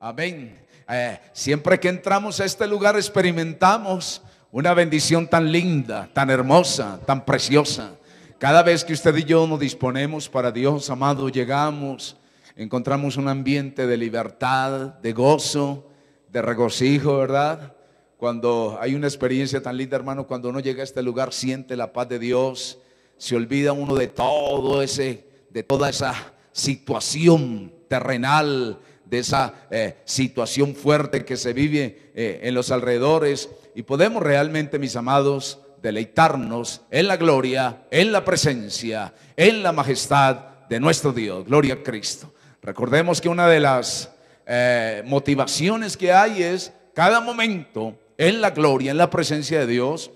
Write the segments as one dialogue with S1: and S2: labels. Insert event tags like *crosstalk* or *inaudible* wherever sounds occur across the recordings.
S1: Amén. Eh, siempre que entramos a este lugar experimentamos una bendición tan linda, tan hermosa, tan preciosa. Cada vez que usted y yo nos disponemos para Dios, amado, llegamos, encontramos un ambiente de libertad, de gozo, de regocijo, ¿verdad? Cuando hay una experiencia tan linda, hermano, cuando uno llega a este lugar siente la paz de Dios, se olvida uno de todo ese, de toda esa situación terrenal, de esa eh, situación fuerte que se vive eh, en los alrededores y podemos realmente, mis amados, deleitarnos en la gloria, en la presencia, en la majestad de nuestro Dios. Gloria a Cristo. Recordemos que una de las eh, motivaciones que hay es cada momento en la gloria, en la presencia de Dios,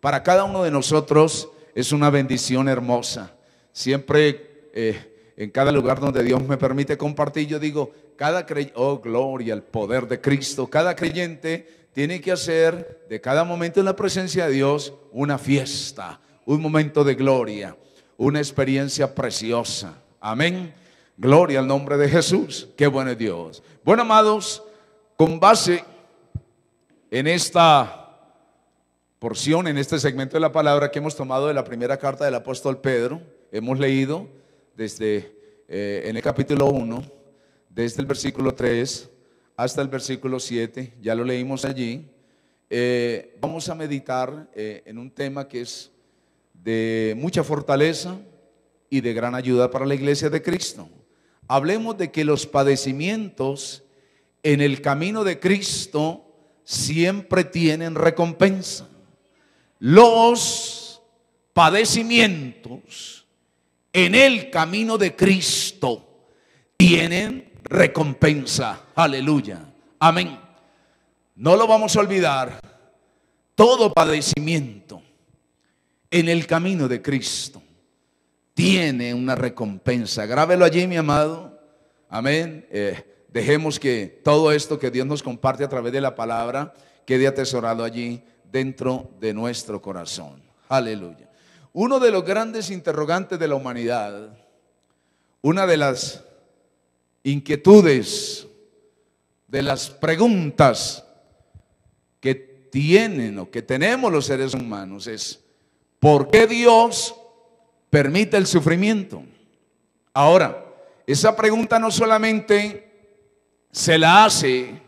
S1: para cada uno de nosotros es una bendición hermosa. Siempre en cada lugar donde Dios me permite compartir, yo digo, cada creyente, oh gloria al poder de Cristo, cada creyente tiene que hacer de cada momento en la presencia de Dios una fiesta, un momento de gloria, una experiencia preciosa. Amén. Gloria al nombre de Jesús. Qué bueno es Dios. Bueno, amados, con base en esta porción, en este segmento de la palabra que hemos tomado de la primera carta del apóstol Pedro, hemos leído desde eh, en el capítulo 1, desde el versículo 3 hasta el versículo 7, ya lo leímos allí. Eh, vamos a meditar eh, en un tema que es de mucha fortaleza y de gran ayuda para la iglesia de Cristo. Hablemos de que los padecimientos en el camino de Cristo siempre tienen recompensa. Los padecimientos en el camino de Cristo tienen recompensa. Aleluya. Amén. No lo vamos a olvidar. Todo padecimiento en el camino de Cristo tiene una recompensa. Grábelo allí, mi amado. Amén. Eh, dejemos que todo esto que Dios nos comparte a través de la palabra quede atesorado allí dentro de nuestro corazón. Aleluya. Uno de los grandes interrogantes de la humanidad, una de las inquietudes, de las preguntas que tienen o que tenemos los seres humanos es, ¿por qué Dios permite el sufrimiento? Ahora, esa pregunta no solamente se la hace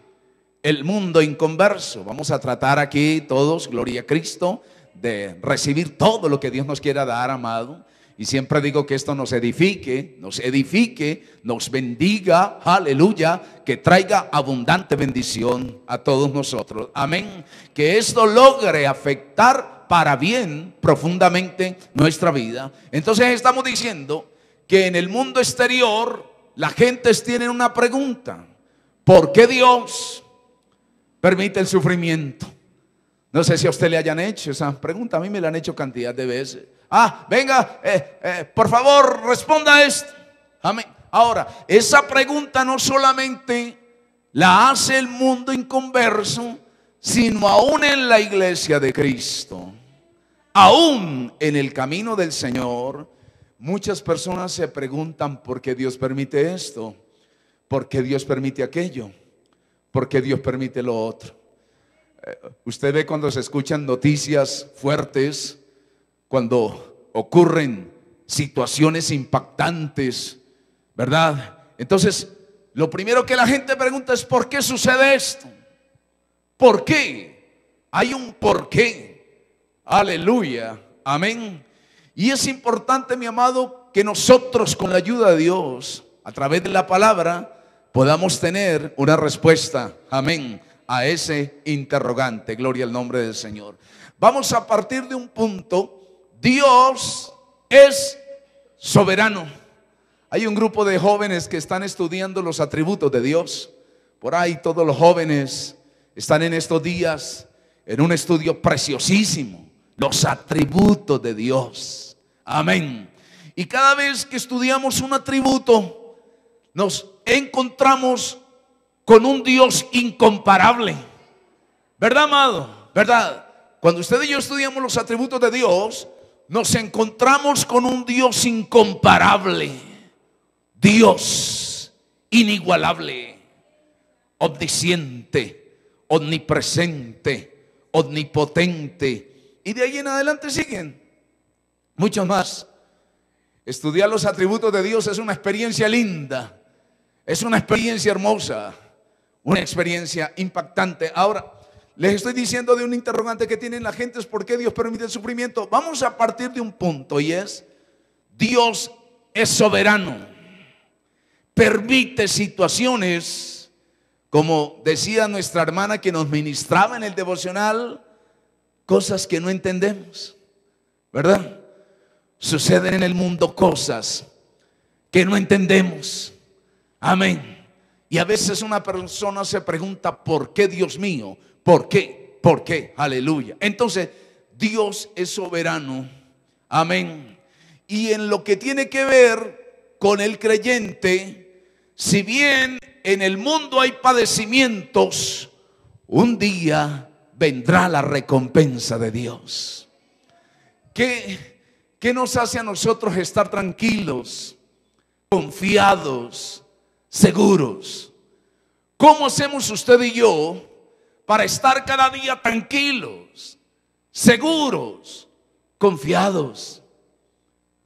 S1: el mundo inconverso, vamos a tratar aquí todos, gloria a Cristo, de recibir todo lo que Dios nos quiera dar, amado. Y siempre digo que esto nos edifique, nos edifique, nos bendiga, aleluya, que traiga abundante bendición a todos nosotros. Amén. Que esto logre afectar para bien profundamente nuestra vida. Entonces estamos diciendo que en el mundo exterior la gente tiene una pregunta. ¿Por qué Dios permite el sufrimiento? No sé si a usted le hayan hecho esa pregunta, a mí me la han hecho cantidad de veces. Ah, venga, eh, eh, por favor, responda esto. Ahora, esa pregunta no solamente la hace el mundo inconverso, sino aún en la iglesia de Cristo. Aún en el camino del Señor, muchas personas se preguntan por qué Dios permite esto, por qué Dios permite aquello, por qué Dios permite lo otro. Usted ve cuando se escuchan noticias fuertes, cuando ocurren situaciones impactantes, ¿verdad? Entonces, lo primero que la gente pregunta es, ¿por qué sucede esto? ¿Por qué? Hay un por qué. Aleluya. Amén. Y es importante, mi amado, que nosotros con la ayuda de Dios, a través de la palabra, podamos tener una respuesta. Amén a ese interrogante. Gloria al nombre del Señor. Vamos a partir de un punto. Dios es soberano. Hay un grupo de jóvenes que están estudiando los atributos de Dios. Por ahí todos los jóvenes están en estos días en un estudio preciosísimo. Los atributos de Dios. Amén. Y cada vez que estudiamos un atributo, nos encontramos con un Dios incomparable. ¿Verdad, amado? ¿Verdad? Cuando usted y yo estudiamos los atributos de Dios, nos encontramos con un Dios incomparable. Dios inigualable, omnisciente, omnipresente, omnipotente. Y de ahí en adelante siguen muchos más. Estudiar los atributos de Dios es una experiencia linda, es una experiencia hermosa. Una experiencia impactante. Ahora, les estoy diciendo de un interrogante que tienen la gente es por qué Dios permite el sufrimiento. Vamos a partir de un punto y es, Dios es soberano. Permite situaciones, como decía nuestra hermana que nos ministraba en el devocional, cosas que no entendemos, ¿verdad? Suceden en el mundo cosas que no entendemos. Amén. Y a veces una persona se pregunta, ¿por qué Dios mío? ¿Por qué? ¿Por qué? Aleluya. Entonces, Dios es soberano. Amén. Y en lo que tiene que ver con el creyente, si bien en el mundo hay padecimientos, un día vendrá la recompensa de Dios. ¿Qué, qué nos hace a nosotros estar tranquilos, confiados? seguros. ¿Cómo hacemos usted y yo para estar cada día tranquilos, seguros, confiados,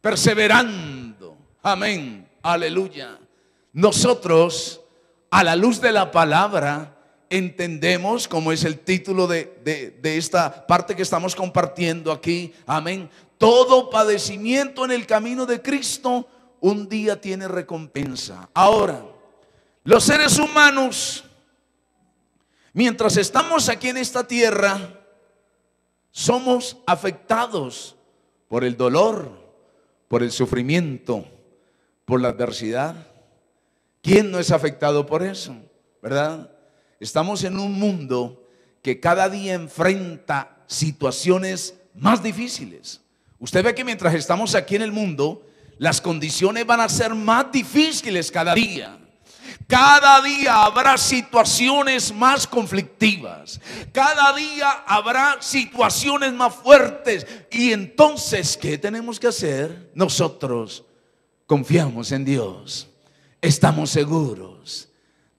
S1: perseverando? Amén, aleluya. Nosotros, a la luz de la palabra, entendemos, como es el título de, de esta parte que estamos compartiendo aquí, amén, todo padecimiento en el camino de Cristo un día tiene recompensa. Ahora, los seres humanos, mientras estamos aquí en esta tierra, somos afectados por el dolor, por el sufrimiento, por la adversidad. ¿Quién no es afectado por eso? ¿Verdad? Estamos en un mundo que cada día enfrenta situaciones más difíciles. Usted ve que mientras estamos aquí en el mundo, las condiciones van a ser más difíciles cada día. Cada día habrá situaciones más conflictivas. Cada día habrá situaciones más fuertes. Y entonces, ¿qué tenemos que hacer? Nosotros confiamos en Dios. Estamos seguros,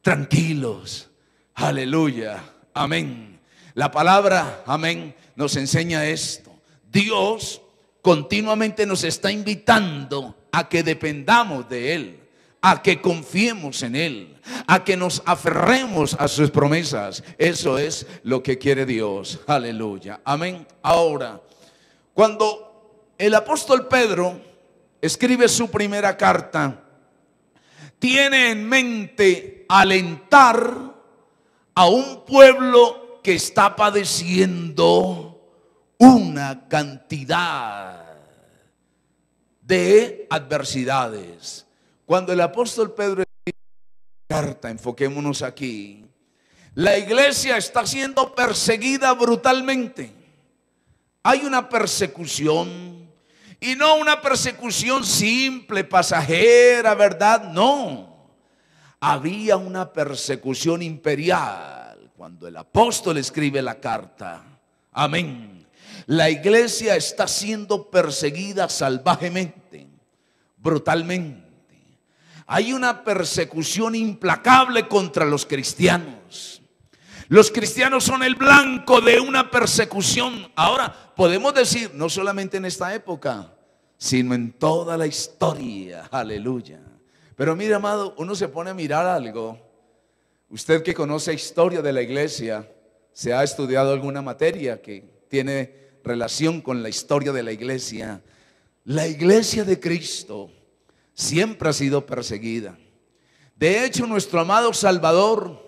S1: tranquilos. Aleluya. Amén. La palabra, amén, nos enseña esto. Dios continuamente nos está invitando a que dependamos de Él a que confiemos en Él, a que nos aferremos a sus promesas. Eso es lo que quiere Dios. Aleluya. Amén. Ahora, cuando el apóstol Pedro escribe su primera carta, tiene en mente alentar a un pueblo que está padeciendo una cantidad de adversidades. Cuando el apóstol Pedro escribe carta, enfoquémonos aquí, la iglesia está siendo perseguida brutalmente. Hay una persecución y no una persecución simple, pasajera, ¿verdad? No. Había una persecución imperial cuando el apóstol escribe la carta. Amén. La iglesia está siendo perseguida salvajemente, brutalmente hay una persecución implacable contra los cristianos. Los cristianos son el blanco de una persecución. Ahora, podemos decir, no solamente en esta época, sino en toda la historia. Aleluya. Pero mira, amado, uno se pone a mirar algo. Usted que conoce historia de la iglesia, se ha estudiado alguna materia que tiene relación con la historia de la iglesia. La iglesia de Cristo siempre ha sido perseguida. De hecho, nuestro amado Salvador,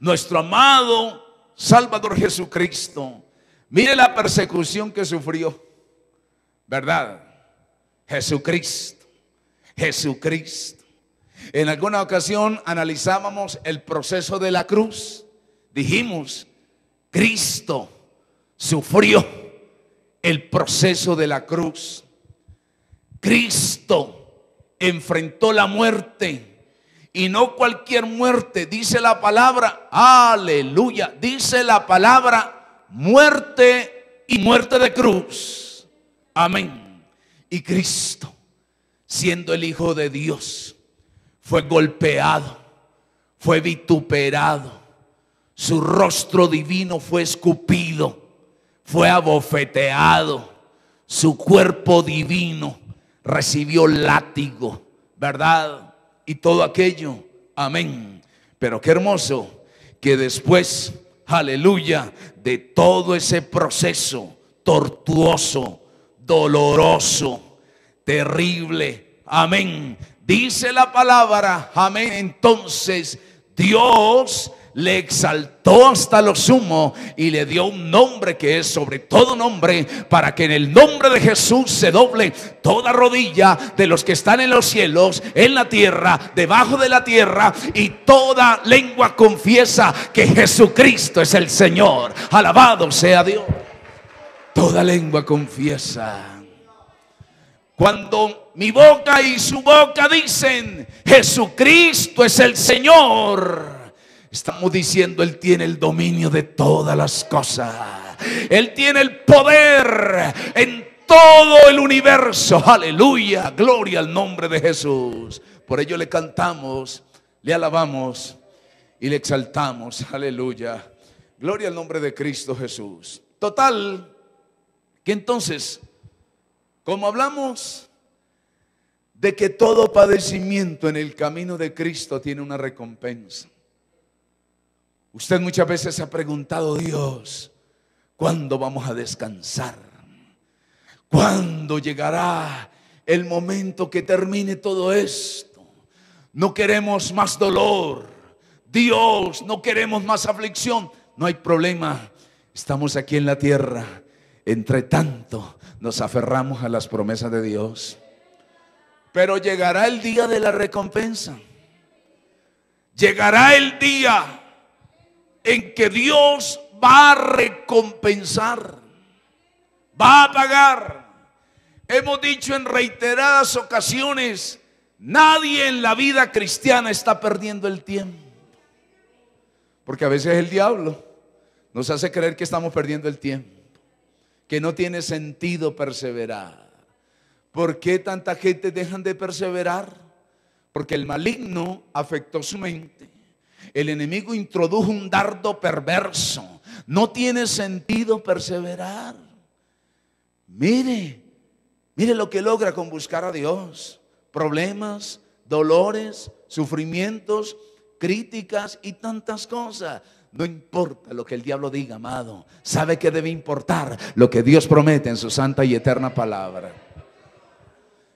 S1: nuestro amado Salvador Jesucristo, mire la persecución que sufrió, ¿verdad? Jesucristo, Jesucristo. En alguna ocasión analizábamos el proceso de la cruz. Dijimos, Cristo sufrió el proceso de la cruz. Cristo enfrentó la muerte. Y no cualquier muerte, dice la palabra, aleluya, dice la palabra muerte y muerte de cruz. Amén. Y Cristo, siendo el Hijo de Dios, fue golpeado, fue vituperado, su rostro divino fue escupido, fue abofeteado, su cuerpo divino recibió látigo, ¿verdad? Y todo aquello. Amén. Pero qué hermoso que después, aleluya, de todo ese proceso tortuoso, doloroso, terrible. Amén. Dice la palabra, amén. Entonces Dios le exaltó hasta lo sumo y le dio un nombre que es sobre todo nombre, para que en el nombre de Jesús se doble toda rodilla de los que están en los cielos, en la tierra, debajo de la tierra, y toda lengua confiesa que Jesucristo es el Señor. Alabado sea Dios. Toda lengua confiesa. Cuando mi boca y su boca dicen, Jesucristo es el Señor Estamos diciendo, Él tiene el dominio de todas las cosas. Él tiene el poder en todo el universo. Aleluya, gloria al nombre de Jesús. Por ello le cantamos, le alabamos y le exaltamos. Aleluya. Gloria al nombre de Cristo Jesús. Total, que entonces, como hablamos de que todo padecimiento en el camino de Cristo tiene una recompensa. Usted muchas veces se ha preguntado, Dios, ¿cuándo vamos a descansar? ¿Cuándo llegará el momento que termine todo esto? No queremos más dolor. Dios, no queremos más aflicción. No hay problema. Estamos aquí en la tierra. Entre tanto, nos aferramos a las promesas de Dios. Pero llegará el día de la recompensa. Llegará el día en que Dios va a recompensar, va a pagar. Hemos dicho en reiteradas ocasiones, nadie en la vida cristiana está perdiendo el tiempo. Porque a veces el diablo nos hace creer que estamos perdiendo el tiempo, que no tiene sentido perseverar. ¿Por qué tanta gente dejan de perseverar? Porque el maligno afectó su mente el enemigo introdujo un dardo perverso. No tiene sentido perseverar. Mire, mire lo que logra con buscar a Dios. Problemas, dolores, sufrimientos, críticas y tantas cosas. No importa lo que el diablo diga, amado. Sabe que debe importar lo que Dios promete en su santa y eterna palabra.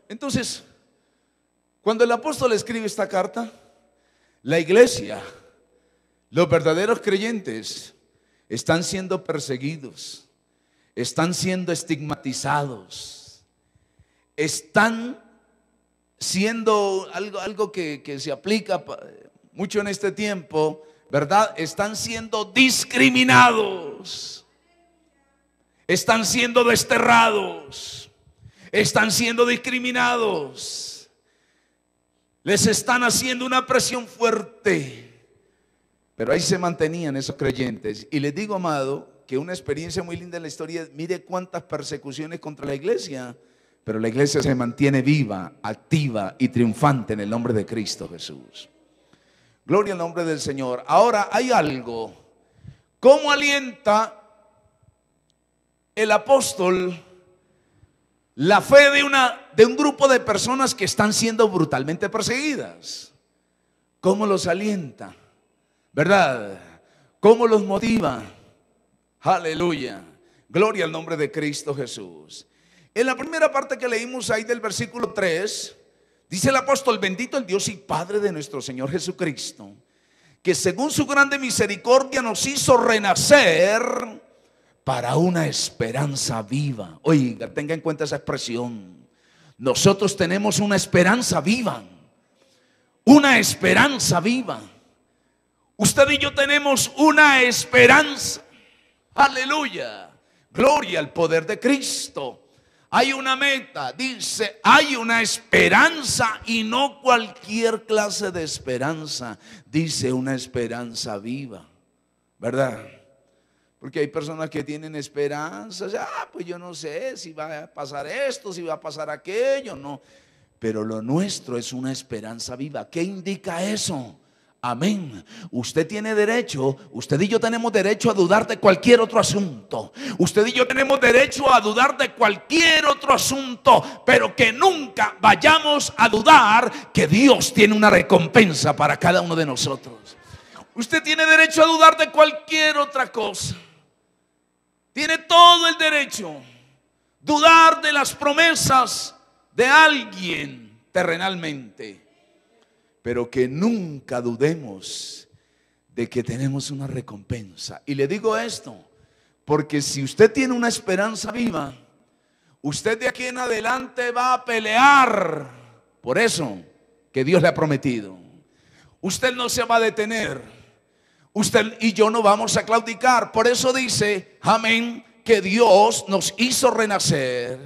S1: Entonces, cuando el apóstol escribe esta carta, la iglesia los verdaderos creyentes están siendo perseguidos, están siendo estigmatizados, están siendo algo, algo que, que se aplica mucho en este tiempo, ¿verdad? Están siendo discriminados, están siendo desterrados, están siendo discriminados, les están haciendo una presión fuerte pero ahí se mantenían esos creyentes. Y les digo, amado, que una experiencia muy linda en la historia, mire cuántas persecuciones contra la iglesia, pero la iglesia se mantiene viva, activa y triunfante en el nombre de Cristo Jesús. Gloria al nombre del Señor. Ahora hay algo. ¿Cómo alienta el apóstol la fe de, una, de un grupo de personas que están siendo brutalmente perseguidas? ¿Cómo los alienta? ¿Verdad? ¿Cómo los motiva? Aleluya. Gloria al nombre de Cristo Jesús. En la primera parte que leímos ahí del versículo 3, dice el apóstol, bendito el Dios y Padre de nuestro Señor Jesucristo, que según su grande misericordia nos hizo renacer para una esperanza viva. Oiga, tenga en cuenta esa expresión. Nosotros tenemos una esperanza viva. Una esperanza viva. Usted y yo tenemos una esperanza. Aleluya. Gloria al poder de Cristo. Hay una meta, dice, hay una esperanza y no cualquier clase de esperanza. Dice una esperanza viva, ¿verdad? Porque hay personas que tienen esperanzas, ah, pues yo no sé si va a pasar esto, si va a pasar aquello, no. Pero lo nuestro es una esperanza viva. ¿Qué indica eso? Amén. Usted tiene derecho, usted y yo tenemos derecho a dudar de cualquier otro asunto. Usted y yo tenemos derecho a dudar de cualquier otro asunto, pero que nunca vayamos a dudar que Dios tiene una recompensa para cada uno de nosotros. Usted tiene derecho a dudar de cualquier otra cosa. Tiene todo el derecho. Dudar de las promesas de alguien terrenalmente pero que nunca dudemos de que tenemos una recompensa. Y le digo esto, porque si usted tiene una esperanza viva, usted de aquí en adelante va a pelear por eso que Dios le ha prometido. Usted no se va a detener. Usted y yo no vamos a claudicar. Por eso dice, amén, que Dios nos hizo renacer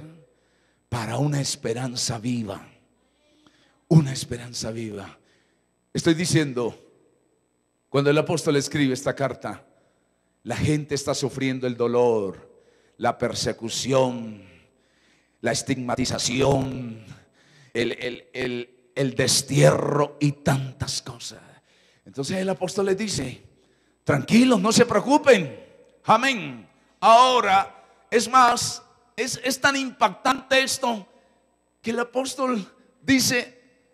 S1: para una esperanza viva. Una esperanza viva. Estoy diciendo, cuando el apóstol escribe esta carta, la gente está sufriendo el dolor, la persecución, la estigmatización, el, destierro y tantas cosas. Entonces el apóstol le dice, tranquilos, no se preocupen. Amén. Ahora, es más, es, es tan impactante esto que el apóstol dice,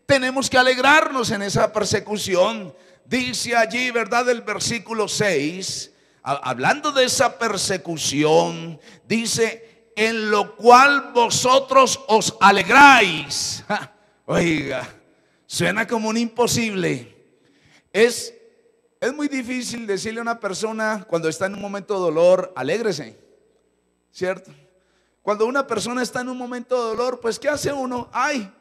S1: tenemos que alegrarnos en esa persecución. Dice allí, ¿verdad? El versículo 6, hablando de esa persecución, dice, en lo cual vosotros os alegráis. *laughs* oiga, suena como un imposible. Es, es muy difícil decirle a una persona cuando está en un momento de dolor, alégrese, ¿cierto? Cuando una persona está en un momento de dolor, pues ¿qué hace uno? Ay,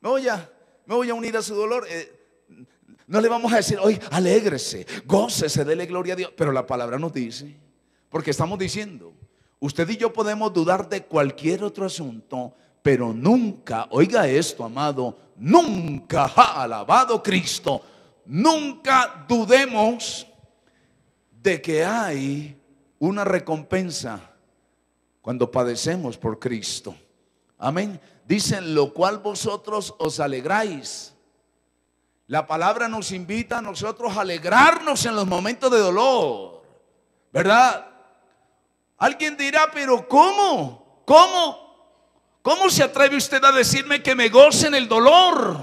S1: me voy a, me voy a unir a su dolor. Eh, no le vamos a decir, hoy alégrese, gócese, dele gloria a Dios. Pero la palabra nos dice, porque estamos diciendo, usted y yo podemos dudar de cualquier otro asunto, pero nunca, oiga esto, amado, nunca, alabado Cristo, nunca dudemos de que hay una recompensa cuando padecemos por Cristo. Amén. Dicen, lo cual vosotros os alegráis. La palabra nos invita a nosotros a alegrarnos en los momentos de dolor. ¿Verdad? Alguien dirá, pero ¿cómo? ¿Cómo? ¿Cómo se atreve usted a decirme que me goce en el dolor?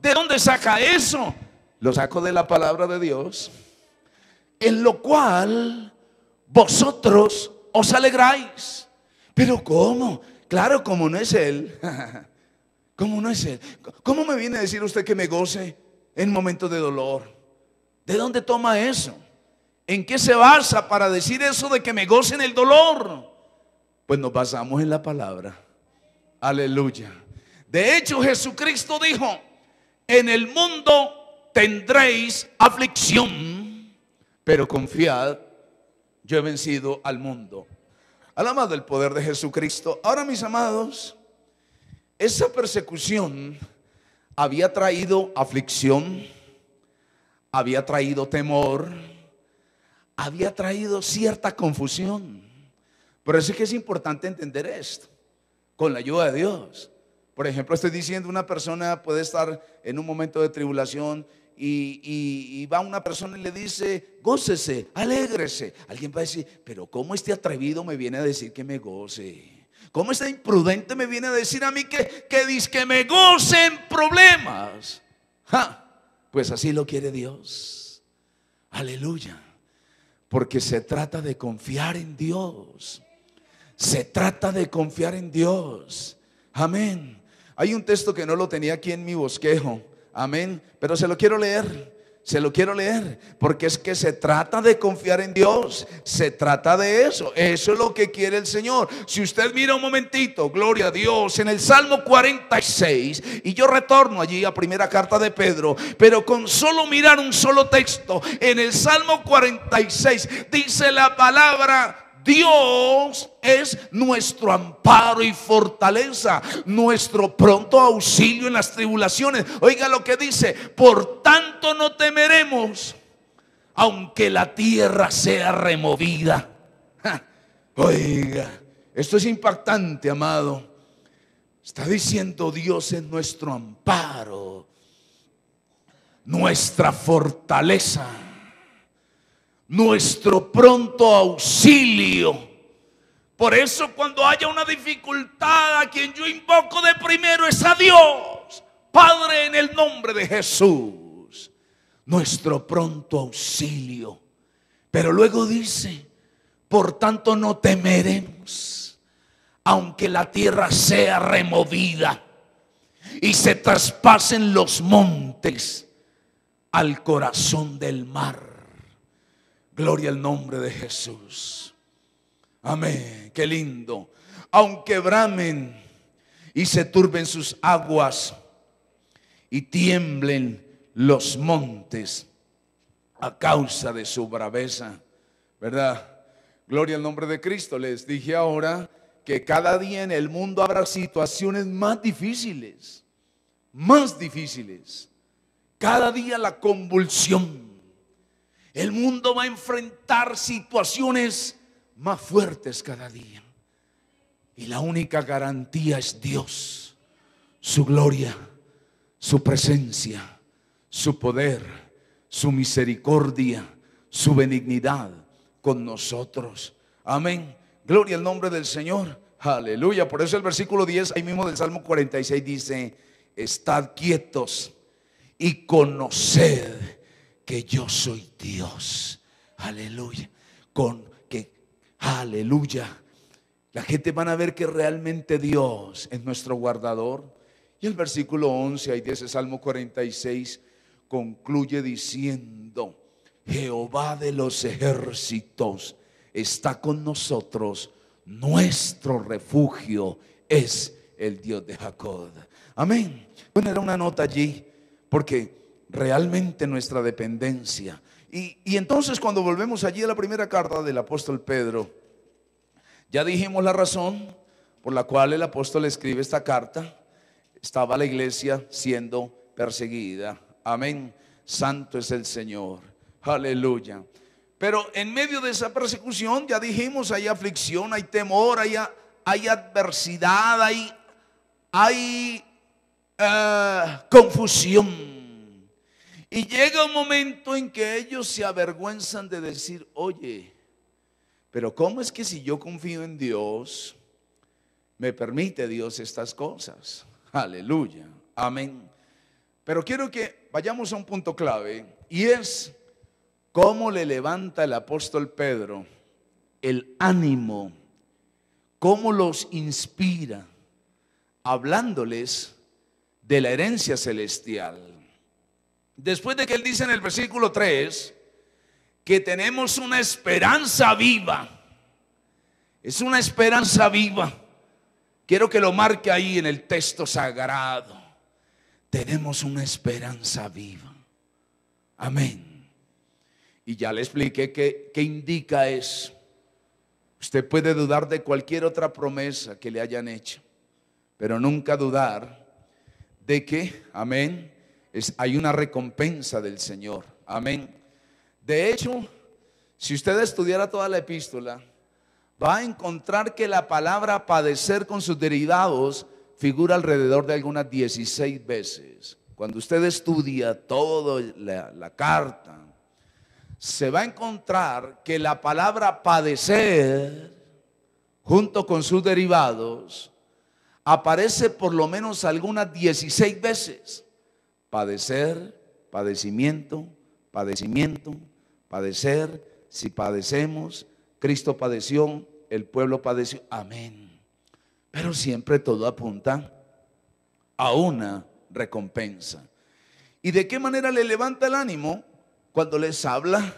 S1: ¿De dónde saca eso? Lo saco de la palabra de Dios. En lo cual vosotros os alegráis. Pero ¿cómo? Claro, como no es Él. *laughs* como no es Él? ¿Cómo me viene a decir usted que me goce en momentos de dolor? ¿De dónde toma eso? ¿En qué se basa para decir eso de que me goce en el dolor? Pues nos basamos en la palabra. Aleluya. De hecho, Jesucristo dijo, en el mundo tendréis aflicción, pero confiad, yo he vencido al mundo amado el poder de Jesucristo. Ahora, mis amados, esa persecución había traído aflicción, había traído temor, había traído cierta confusión. Por eso es que es importante entender esto, con la ayuda de Dios. Por ejemplo, estoy diciendo, una persona puede estar en un momento de tribulación y, va una persona y le dice, gócese, alégrese. Alguien va a decir, pero ¿cómo este atrevido me viene a decir que me goce? ¿Cómo este imprudente me viene a decir a mí que, que dice que me gocen problemas? Pues así lo quiere Dios. Aleluya. Porque se trata de confiar en Dios. Se trata de confiar en Dios. Amén. Hay un texto que no lo tenía aquí en mi bosquejo, Amén. Pero se lo quiero leer. Se lo quiero leer, porque es que se trata de confiar en Dios, se trata de eso, eso es lo que quiere el Señor. Si usted mira un momentito, gloria a Dios, en el Salmo 46, y yo retorno allí a primera carta de Pedro, pero con solo mirar un solo texto, en el Salmo 46 dice la palabra Dios es nuestro amparo y fortaleza, nuestro pronto auxilio en las tribulaciones. Oiga lo que dice, por tanto no temeremos, aunque la tierra sea removida. oiga, esto es impactante, amado. Está diciendo Dios es nuestro amparo, nuestra fortaleza nuestro pronto auxilio. Por eso cuando haya una dificultad, a quien yo invoco de primero es a Dios. Padre, en el nombre de Jesús, nuestro pronto auxilio. Pero luego dice, por tanto no temeremos, aunque la tierra sea removida y se traspasen los montes al corazón del mar Gloria al nombre de Jesús. Amén. Qué lindo. Aunque bramen y se turben sus aguas y tiemblen los montes a causa de su braveza. ¿Verdad? Gloria al nombre de Cristo. Les dije ahora que cada día en el mundo habrá situaciones más difíciles, más difíciles. Cada día la convulsión, el mundo va a enfrentar situaciones más fuertes cada día. Y la única garantía es Dios, su gloria, su presencia, su poder, su misericordia, su benignidad con nosotros. Amén. Gloria al nombre del Señor. Aleluya. Por eso el versículo 10, ahí mismo del Salmo 46, dice, estad quietos y conoced que yo soy Dios. Aleluya. Con que, aleluya. La gente van a ver que realmente Dios es nuestro guardador. Y el versículo 11 y dice Salmo 46 concluye diciendo, Jehová de los ejércitos está con nosotros, nuestro refugio es el Dios de Jacob. Amén. Poner una nota allí, porque realmente nuestra dependencia. Y, entonces cuando volvemos allí a la primera carta del apóstol Pedro, ya dijimos la razón por la cual el apóstol escribe esta carta. Estaba la iglesia siendo perseguida. Amén. Santo es el Señor. Aleluya. Pero en medio de esa persecución, ya dijimos, hay aflicción, hay temor, hay, hay adversidad, hay, hay eh, confusión. Y llega un momento en que ellos se avergüenzan de decir, oye, pero ¿cómo es que si yo confío en Dios, me permite Dios estas cosas? Aleluya, amén. Pero quiero que vayamos a un punto clave y es cómo le levanta el apóstol Pedro el ánimo, cómo los inspira, hablándoles de la herencia celestial. Después de que él dice en el versículo 3 que tenemos una esperanza viva. Es una esperanza viva. Quiero que lo marque ahí en el texto sagrado. Tenemos una esperanza viva. Amén. Y ya le expliqué qué, indica eso. Usted puede dudar de cualquier otra promesa que le hayan hecho, pero nunca dudar de que, amén, hay una recompensa del Señor. Amén. De hecho, si usted estudiara toda la epístola, va a encontrar que la palabra padecer con sus derivados figura alrededor de algunas 16 veces. Cuando usted estudia toda la, la carta, se va a encontrar que la palabra padecer, junto con sus derivados, aparece por lo menos algunas 16 veces padecer, padecimiento, padecimiento, padecer. Si padecemos, Cristo padeció, el pueblo padeció. Amén. Pero siempre todo apunta a una recompensa. ¿Y de qué manera le levanta el ánimo cuando les habla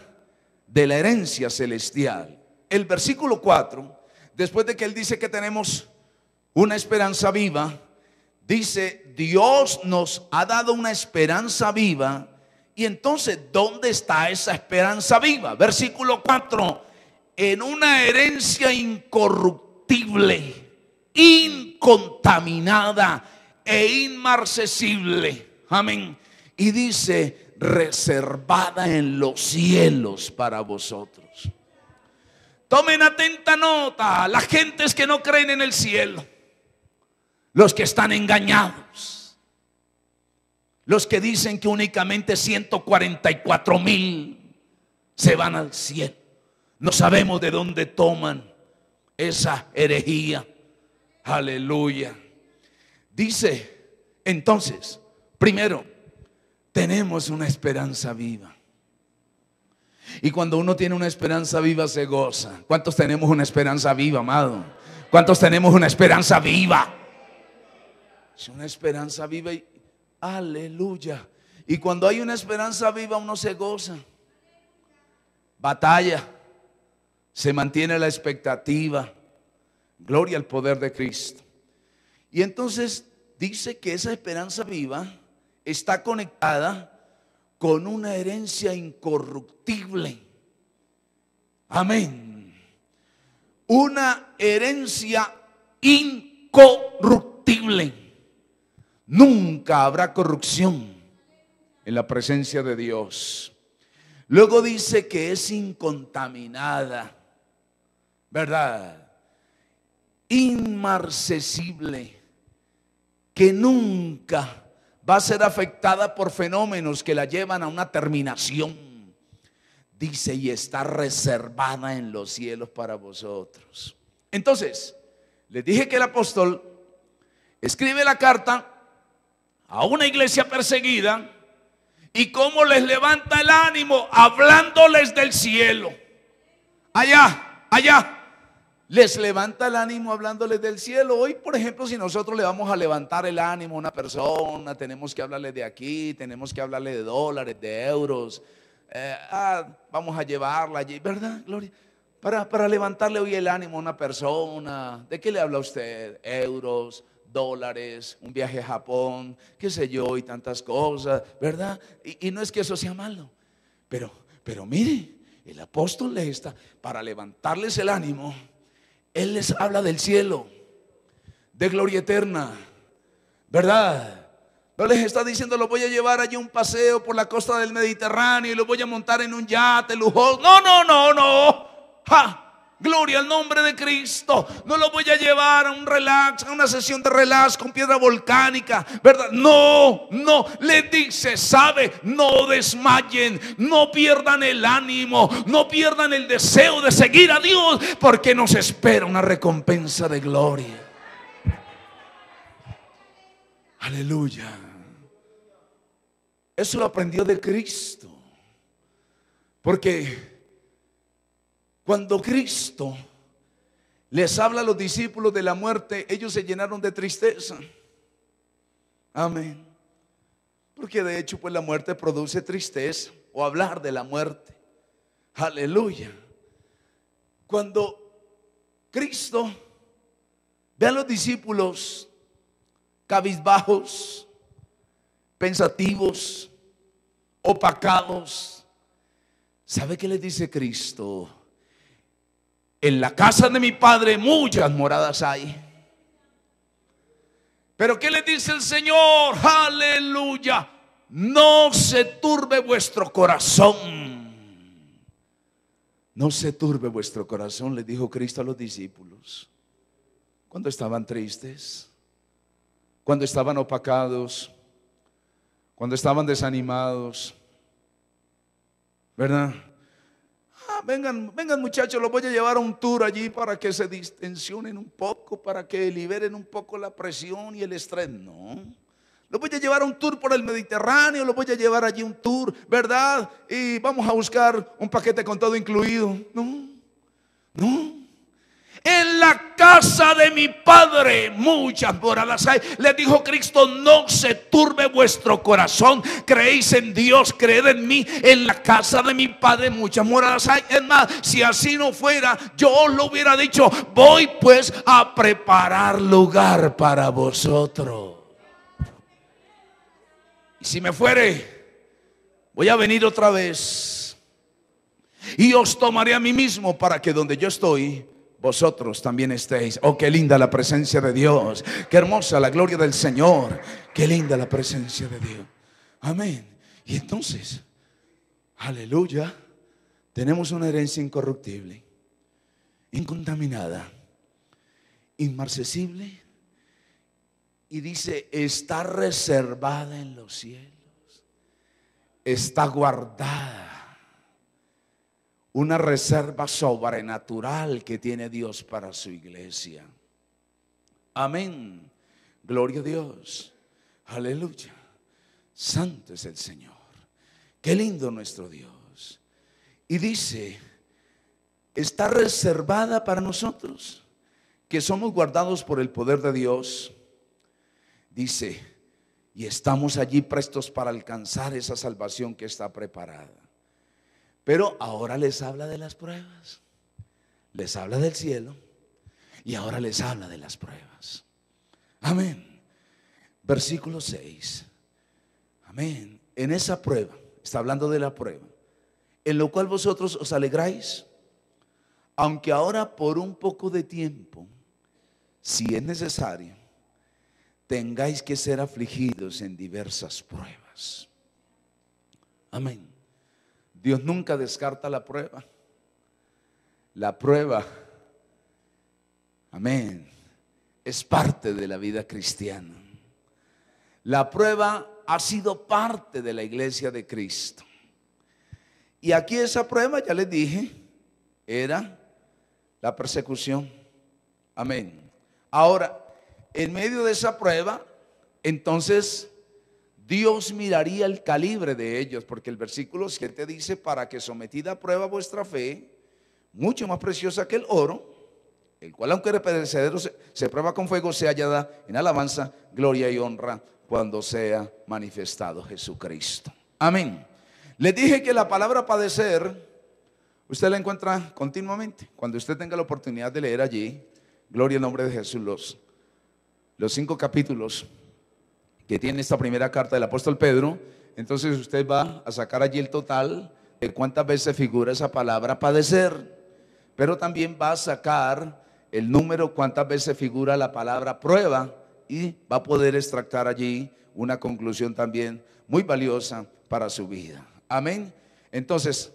S1: de la herencia celestial? El versículo 4, después de que él dice que tenemos una esperanza viva, Dice, Dios nos ha dado una esperanza viva. Y entonces, ¿dónde está esa esperanza viva? Versículo 4, en una herencia incorruptible, incontaminada e inmarcesible. Amén. Y dice, reservada en los cielos para vosotros. Tomen atenta nota, las gentes que no creen en el cielo los que están engañados, los que dicen que únicamente 144 mil se van al cielo. No sabemos de dónde toman esa herejía. Aleluya. Dice entonces, primero, tenemos una esperanza viva. Y cuando uno tiene una esperanza viva se goza. ¿Cuántos tenemos una esperanza viva, amado? ¿Cuántos tenemos una esperanza viva? Es una esperanza viva y aleluya. Y cuando hay una esperanza viva uno se goza. Batalla. Se mantiene la expectativa. Gloria al poder de Cristo. Y entonces dice que esa esperanza viva está conectada con una herencia incorruptible. Amén. Una herencia incorruptible. Nunca habrá corrupción en la presencia de Dios. Luego dice que es incontaminada, ¿verdad? Inmarcesible, que nunca va a ser afectada por fenómenos que la llevan a una terminación. Dice, y está reservada en los cielos para vosotros. Entonces, les dije que el apóstol escribe la carta a una iglesia perseguida y cómo les levanta el ánimo hablándoles del cielo. Allá, allá. Les levanta el ánimo hablándoles del cielo. Hoy, por ejemplo, si nosotros le vamos a levantar el ánimo a una persona, tenemos que hablarle de aquí, tenemos que hablarle de dólares, de euros. Eh, ah, vamos a llevarla allí, ¿verdad, Gloria? Para, para levantarle hoy el ánimo a una persona, ¿de qué le habla usted? Euros, dólares, un viaje a Japón, qué sé yo, y tantas cosas, ¿verdad? Y, no es que eso sea malo, pero, pero mire, el apóstol le está, para levantarles el ánimo, él les habla del cielo, de gloria eterna, ¿verdad? No les está diciendo, lo voy a llevar allí un paseo por la costa del Mediterráneo y lo voy a montar en un yate lujoso. No, no, no, no. ¡Ja! Gloria al nombre de Cristo. No lo voy a llevar a un relax, a una sesión de relax con piedra volcánica, ¿verdad? No, no. Le dice, sabe, no desmayen, no pierdan el ánimo, no pierdan el deseo de seguir a Dios, porque nos espera una recompensa de gloria. Aleluya. Eso lo aprendió de Cristo. Porque cuando Cristo les habla a los discípulos de la muerte, ellos se llenaron de tristeza. Amén. Porque de hecho, pues la muerte produce tristeza o hablar de la muerte. Aleluya. Cuando Cristo ve a los discípulos cabizbajos, pensativos, opacados, ¿sabe qué les dice Cristo? En la casa de mi padre muchas moradas hay. Pero ¿qué le dice el Señor? Aleluya. No se turbe vuestro corazón. No se turbe vuestro corazón, le dijo Cristo a los discípulos. Cuando estaban tristes, cuando estaban opacados, cuando estaban desanimados, ¿verdad? vengan, vengan muchachos, los voy a llevar a un tour allí para que se distensionen un poco, para que liberen un poco la presión y el estrés. No. Los voy a llevar a un tour por el Mediterráneo, los voy a llevar allí un tour, ¿verdad? Y vamos a buscar un paquete con todo incluido. No, no. En la casa de mi padre muchas moradas hay. Le dijo Cristo, no se turbe vuestro corazón. Creéis en Dios, creed en mí. En la casa de mi padre muchas moradas hay. Es más, si así no fuera, yo os lo hubiera dicho. Voy pues a preparar lugar para vosotros. Y si me fuere, voy a venir otra vez. Y os tomaré a mí mismo para que donde yo estoy, vosotros también estéis. Oh, qué linda la presencia de Dios. Qué hermosa la gloria del Señor. Qué linda la presencia de Dios. Amén. Y entonces, aleluya, tenemos una herencia incorruptible, incontaminada, inmarcesible. Y dice, está reservada en los cielos. Está guardada una reserva sobrenatural que tiene Dios para su iglesia. Amén. Gloria a Dios. Aleluya. Santo es el Señor. Qué lindo nuestro Dios. Y dice, está reservada para nosotros, que somos guardados por el poder de Dios. Dice, y estamos allí prestos para alcanzar esa salvación que está preparada. Pero ahora les habla de las pruebas. Les habla del cielo. Y ahora les habla de las pruebas. Amén. Versículo 6. Amén. En esa prueba, está hablando de la prueba, en lo cual vosotros os alegráis, aunque ahora por un poco de tiempo, si es necesario, tengáis que ser afligidos en diversas pruebas. Amén. Dios nunca descarta la prueba. La prueba, amén, es parte de la vida cristiana. La prueba ha sido parte de la iglesia de Cristo. Y aquí esa prueba, ya les dije, era la persecución. Amén. Ahora, en medio de esa prueba, entonces Dios miraría el calibre de ellos, porque el versículo 7 dice, para que sometida a prueba vuestra fe, mucho más preciosa que el oro, el cual aunque perecedero se, prueba con fuego, se hallada en alabanza, gloria y honra cuando sea manifestado Jesucristo. Amén. Les dije que la palabra padecer, usted la encuentra continuamente. Cuando usted tenga la oportunidad de leer allí, gloria al nombre de Jesús, los, los cinco capítulos que tiene esta primera carta del apóstol Pedro, entonces usted va a sacar allí el total de cuántas veces figura esa palabra padecer, pero también va a sacar el número cuántas veces figura la palabra prueba y va a poder extractar allí una conclusión también muy valiosa para su vida. Amén. Entonces,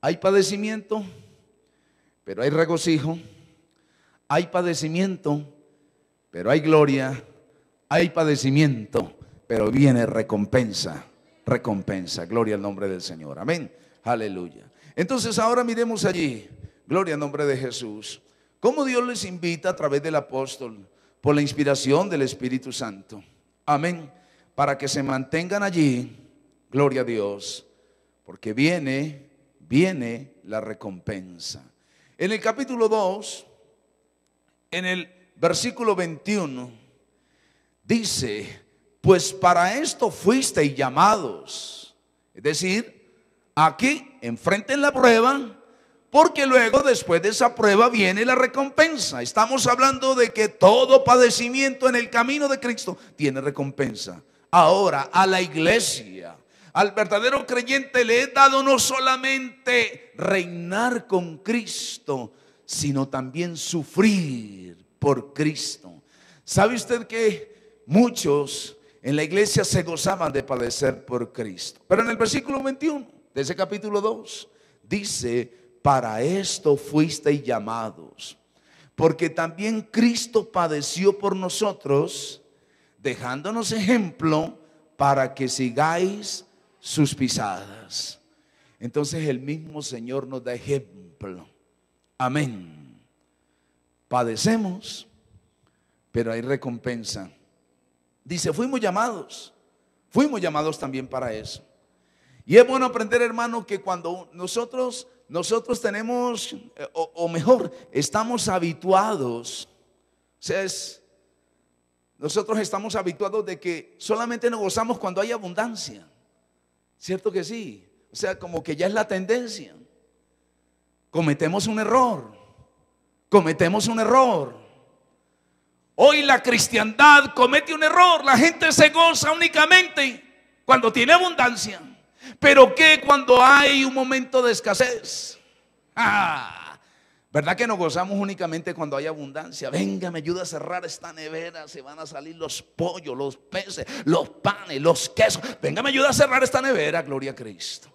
S1: hay padecimiento, pero hay regocijo. Hay padecimiento, pero hay gloria hay padecimiento, pero viene recompensa, recompensa. Gloria al nombre del Señor. Amén. Aleluya. Entonces ahora miremos allí, gloria al nombre de Jesús, cómo Dios les invita a través del apóstol, por la inspiración del Espíritu Santo. Amén. Para que se mantengan allí, gloria a Dios, porque viene, viene la recompensa. En el capítulo 2, en el versículo 21, dice, pues para esto fuisteis llamados. Es decir, aquí enfrenten la prueba, porque luego después de esa prueba viene la recompensa. Estamos hablando de que todo padecimiento en el camino de Cristo tiene recompensa. Ahora, a la iglesia, al verdadero creyente le he dado no solamente reinar con Cristo, sino también sufrir por Cristo. ¿Sabe usted que muchos en la iglesia se gozaban de padecer por Cristo. Pero en el versículo 21 de ese capítulo 2 dice, para esto fuisteis llamados, porque también Cristo padeció por nosotros, dejándonos ejemplo para que sigáis sus pisadas. Entonces el mismo Señor nos da ejemplo. Amén. Padecemos, pero hay recompensa Dice, fuimos llamados. Fuimos llamados también para eso. Y es bueno aprender, hermano, que cuando nosotros, nosotros tenemos, eh, o, mejor, estamos habituados, o sea, nosotros estamos habituados de que solamente nos gozamos cuando hay abundancia. ¿Cierto que sí? O sea, como que ya es la tendencia. Cometemos un error. Cometemos un error. Hoy la cristiandad comete un error. La gente se goza únicamente cuando tiene abundancia. Pero ¿qué cuando hay un momento de escasez? Ah, ¿verdad que nos gozamos únicamente cuando hay abundancia? Venga, me ayuda a cerrar esta nevera. Se van a salir los pollos, los peces, los panes, los quesos. Venga, me ayuda a cerrar esta nevera, gloria a Cristo.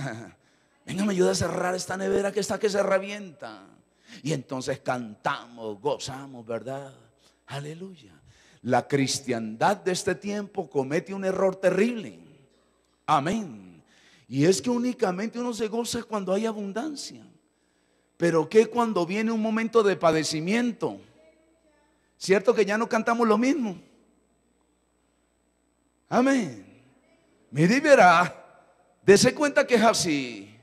S1: *laughs* Venga, me ayuda a cerrar esta nevera que está que se revienta. Y entonces cantamos, gozamos, ¿verdad? Aleluya. La cristiandad de este tiempo comete un error terrible. Amén. Y es que únicamente uno se goza cuando hay abundancia. Pero que cuando viene un momento de padecimiento? ¿Cierto que ya no cantamos lo mismo? Amén. Me y verá. Dese cuenta que es así.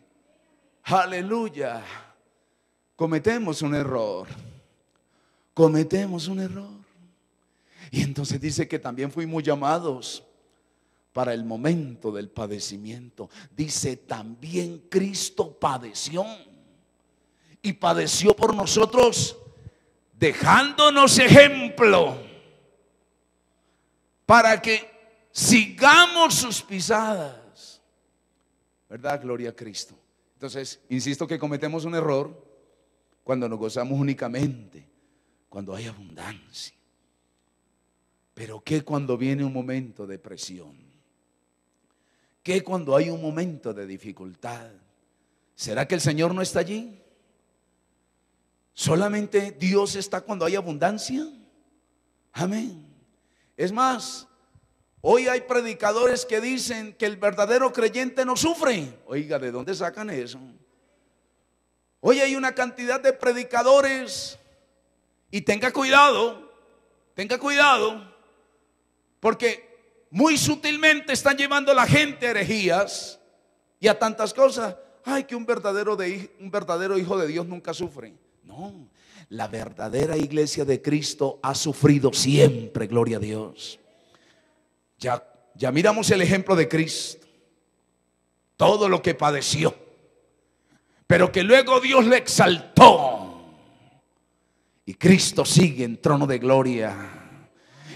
S1: Aleluya. Cometemos un error cometemos un error. Y entonces dice que también fuimos llamados para el momento del padecimiento. Dice, también Cristo padeció. Y padeció por nosotros dejándonos ejemplo para que sigamos sus pisadas. ¿Verdad? Gloria a Cristo. Entonces, insisto que cometemos un error cuando nos gozamos únicamente cuando hay abundancia. Pero que cuando viene un momento de presión? que cuando hay un momento de dificultad? ¿Será que el Señor no está allí? ¿Solamente Dios está cuando hay abundancia? Amén. Es más, hoy hay predicadores que dicen que el verdadero creyente no sufre. Oiga, ¿de dónde sacan eso? Hoy hay una cantidad de predicadores y tenga cuidado, tenga cuidado, porque muy sutilmente están llevando a la gente a herejías y a tantas cosas. Ay, que un verdadero, de, un verdadero hijo de Dios nunca sufre. No, la verdadera iglesia de Cristo ha sufrido siempre, gloria a Dios. Ya, ya miramos el ejemplo de Cristo, todo lo que padeció, pero que luego Dios le exaltó y Cristo sigue en trono de gloria.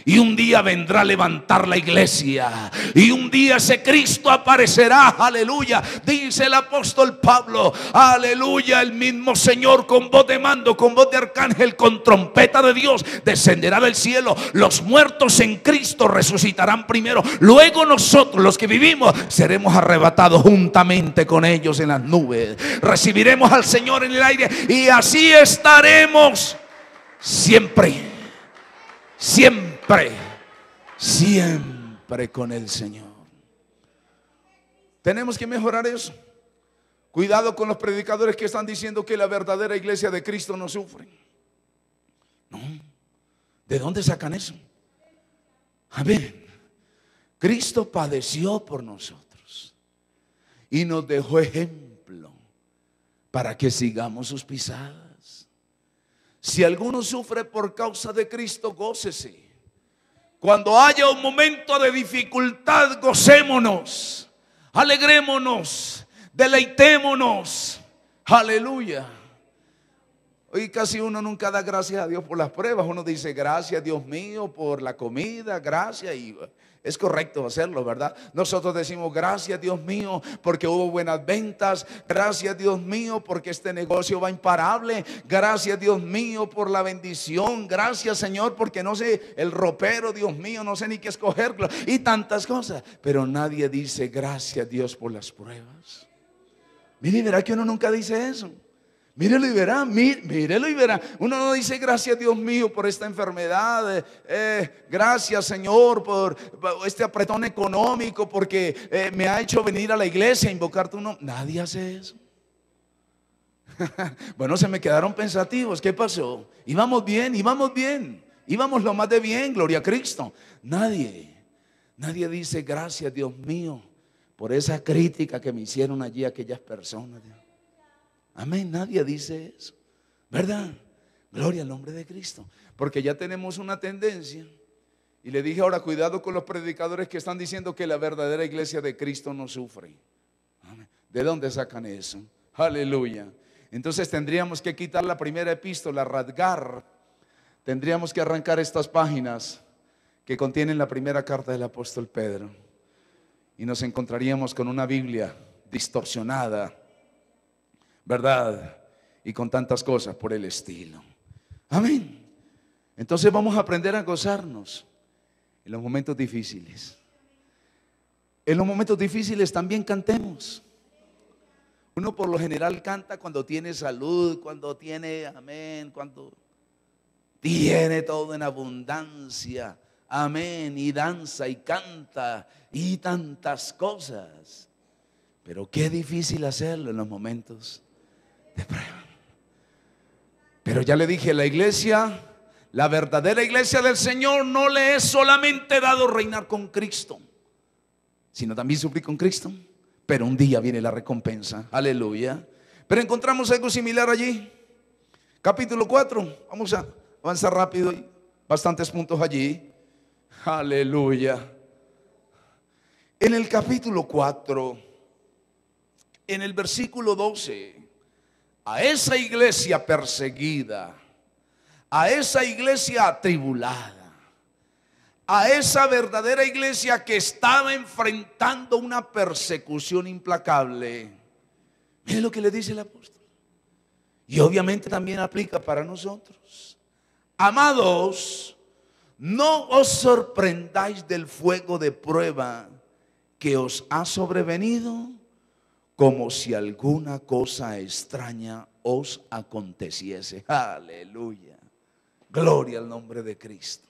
S1: Y un día vendrá a levantar la iglesia. Y un día ese Cristo aparecerá. Aleluya. Dice el apóstol Pablo. Aleluya. El mismo Señor con voz de mando, con voz de arcángel, con trompeta de Dios. Descenderá del cielo. Los muertos en Cristo resucitarán primero. Luego nosotros, los que vivimos, seremos arrebatados juntamente con ellos en las nubes. Recibiremos al Señor en el aire. Y así estaremos Siempre, siempre, siempre con el Señor. Tenemos que mejorar eso. Cuidado con los predicadores que están diciendo que la verdadera iglesia de Cristo no sufre. No. ¿De dónde sacan eso? A ver, Cristo padeció por nosotros y nos dejó ejemplo para que sigamos sus pisadas. Si alguno sufre por causa de Cristo, gócese. Cuando haya un momento de dificultad, gocémonos, alegrémonos, deleitémonos. Aleluya. Hoy casi uno nunca da gracias a Dios por las pruebas. Uno dice, gracias Dios mío por la comida, gracias. Y es correcto hacerlo, ¿verdad? Nosotros decimos, gracias Dios mío, porque hubo buenas ventas. Gracias Dios mío, porque este negocio va imparable. Gracias Dios mío por la bendición. Gracias Señor, porque no sé, el ropero, Dios mío, no sé ni qué escogerlo. Y tantas cosas. Pero nadie dice, gracias Dios por las pruebas. Mire, verá que uno nunca dice eso. Mírelo y verá, mírelo y verá. Uno no dice gracias Dios mío por esta enfermedad, eh, eh, gracias Señor por, este apretón económico porque eh, me ha hecho venir a la iglesia a invocarte tu Nadie hace eso. *laughs* bueno, se me quedaron pensativos, ¿qué pasó? Íbamos bien, íbamos bien, íbamos lo más de bien, gloria a Cristo. Nadie, nadie dice gracias Dios mío por esa crítica que me hicieron allí aquellas personas. Amén, nadie dice eso. ¿Verdad? Gloria al nombre de Cristo. Porque ya tenemos una tendencia. Y le dije ahora, cuidado con los predicadores que están diciendo que la verdadera iglesia de Cristo no sufre. ¿De dónde sacan eso? Aleluya. Entonces tendríamos que quitar la primera epístola, rasgar. Tendríamos que arrancar estas páginas que contienen la primera carta del apóstol Pedro. Y nos encontraríamos con una Biblia distorsionada, ¿verdad? Y con tantas cosas por el estilo. Amén. Entonces vamos a aprender a gozarnos en los momentos difíciles. En los momentos difíciles también cantemos. Uno por lo general canta cuando tiene salud, cuando tiene, amén, cuando
S2: tiene
S1: todo en abundancia, amén, y danza y canta y tantas cosas. Pero qué difícil hacerlo en los momentos prueba. Pero ya le dije, la iglesia, la verdadera iglesia del Señor no le es solamente dado reinar con Cristo, sino también sufrir con Cristo. Pero un día viene la recompensa. Aleluya. Pero encontramos algo similar allí. Capítulo 4. Vamos a avanzar rápido. bastantes puntos allí. Aleluya. En el capítulo 4, en el versículo 12, a esa iglesia perseguida, a esa iglesia atribulada, a esa verdadera iglesia que estaba enfrentando una persecución implacable. Es lo que le dice el apóstol. Y obviamente también aplica para nosotros. Amados, no os sorprendáis del fuego de prueba que os ha sobrevenido como si alguna cosa extraña os aconteciese. Aleluya. Gloria al nombre de Cristo.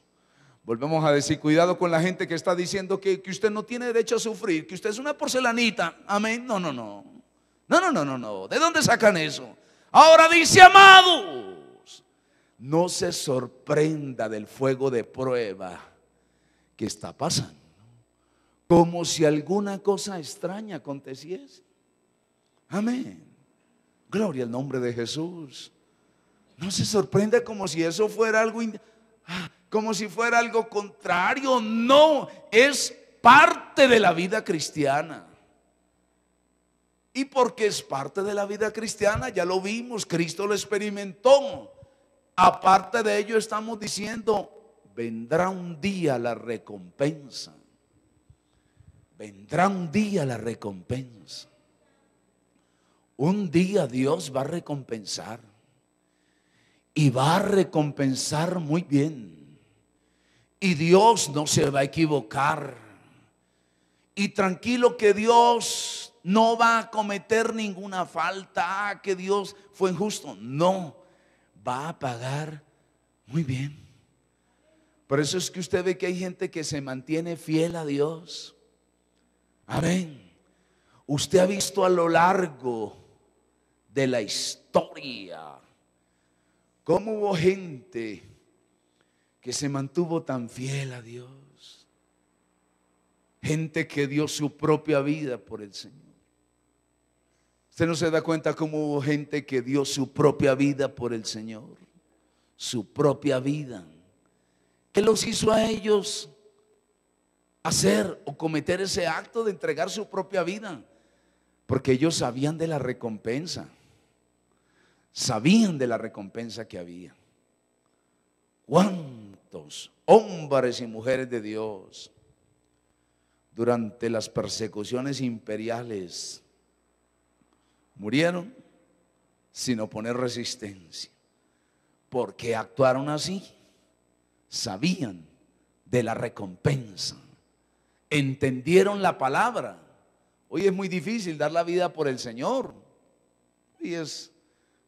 S1: Volvemos a decir, cuidado con la gente que está diciendo que, usted no tiene derecho a sufrir, que usted es una porcelanita. Amén. No, no, no. No, no, no, no, no. ¿De dónde sacan eso? Ahora dice, amados, no se sorprenda del fuego de prueba que está pasando. Como si alguna cosa extraña aconteciese. Amén. Gloria al nombre de Jesús. No se sorprende como si eso fuera algo, ah, como si fuera algo contrario. No, es parte de la vida cristiana. Y porque es parte de la vida cristiana, ya lo vimos, Cristo lo experimentó. Aparte de ello, estamos diciendo, vendrá un día la recompensa. Vendrá un día la recompensa un día Dios va a recompensar. Y va a recompensar muy bien. Y Dios no se va a equivocar. Y tranquilo que Dios no va a cometer ninguna falta. Ah, que Dios fue injusto. No, va a pagar muy bien. Por eso es que usted ve que hay gente que se mantiene fiel a Dios. Amén. Usted ha visto a lo largo de la historia. ¿Cómo hubo gente que se mantuvo tan fiel a Dios? Gente que dio su propia vida por el Señor. Usted no se da cuenta cómo hubo gente que dio su propia vida por el Señor. Su propia vida. ¿Qué los hizo a ellos hacer o cometer ese acto de entregar su propia vida? Porque ellos sabían de la recompensa sabían de la recompensa que había. ¿Cuántos hombres y mujeres de Dios durante las persecuciones imperiales murieron sin oponer resistencia? ¿Por qué actuaron así? Sabían de la recompensa, entendieron la palabra. Hoy es muy difícil dar la vida por el Señor y es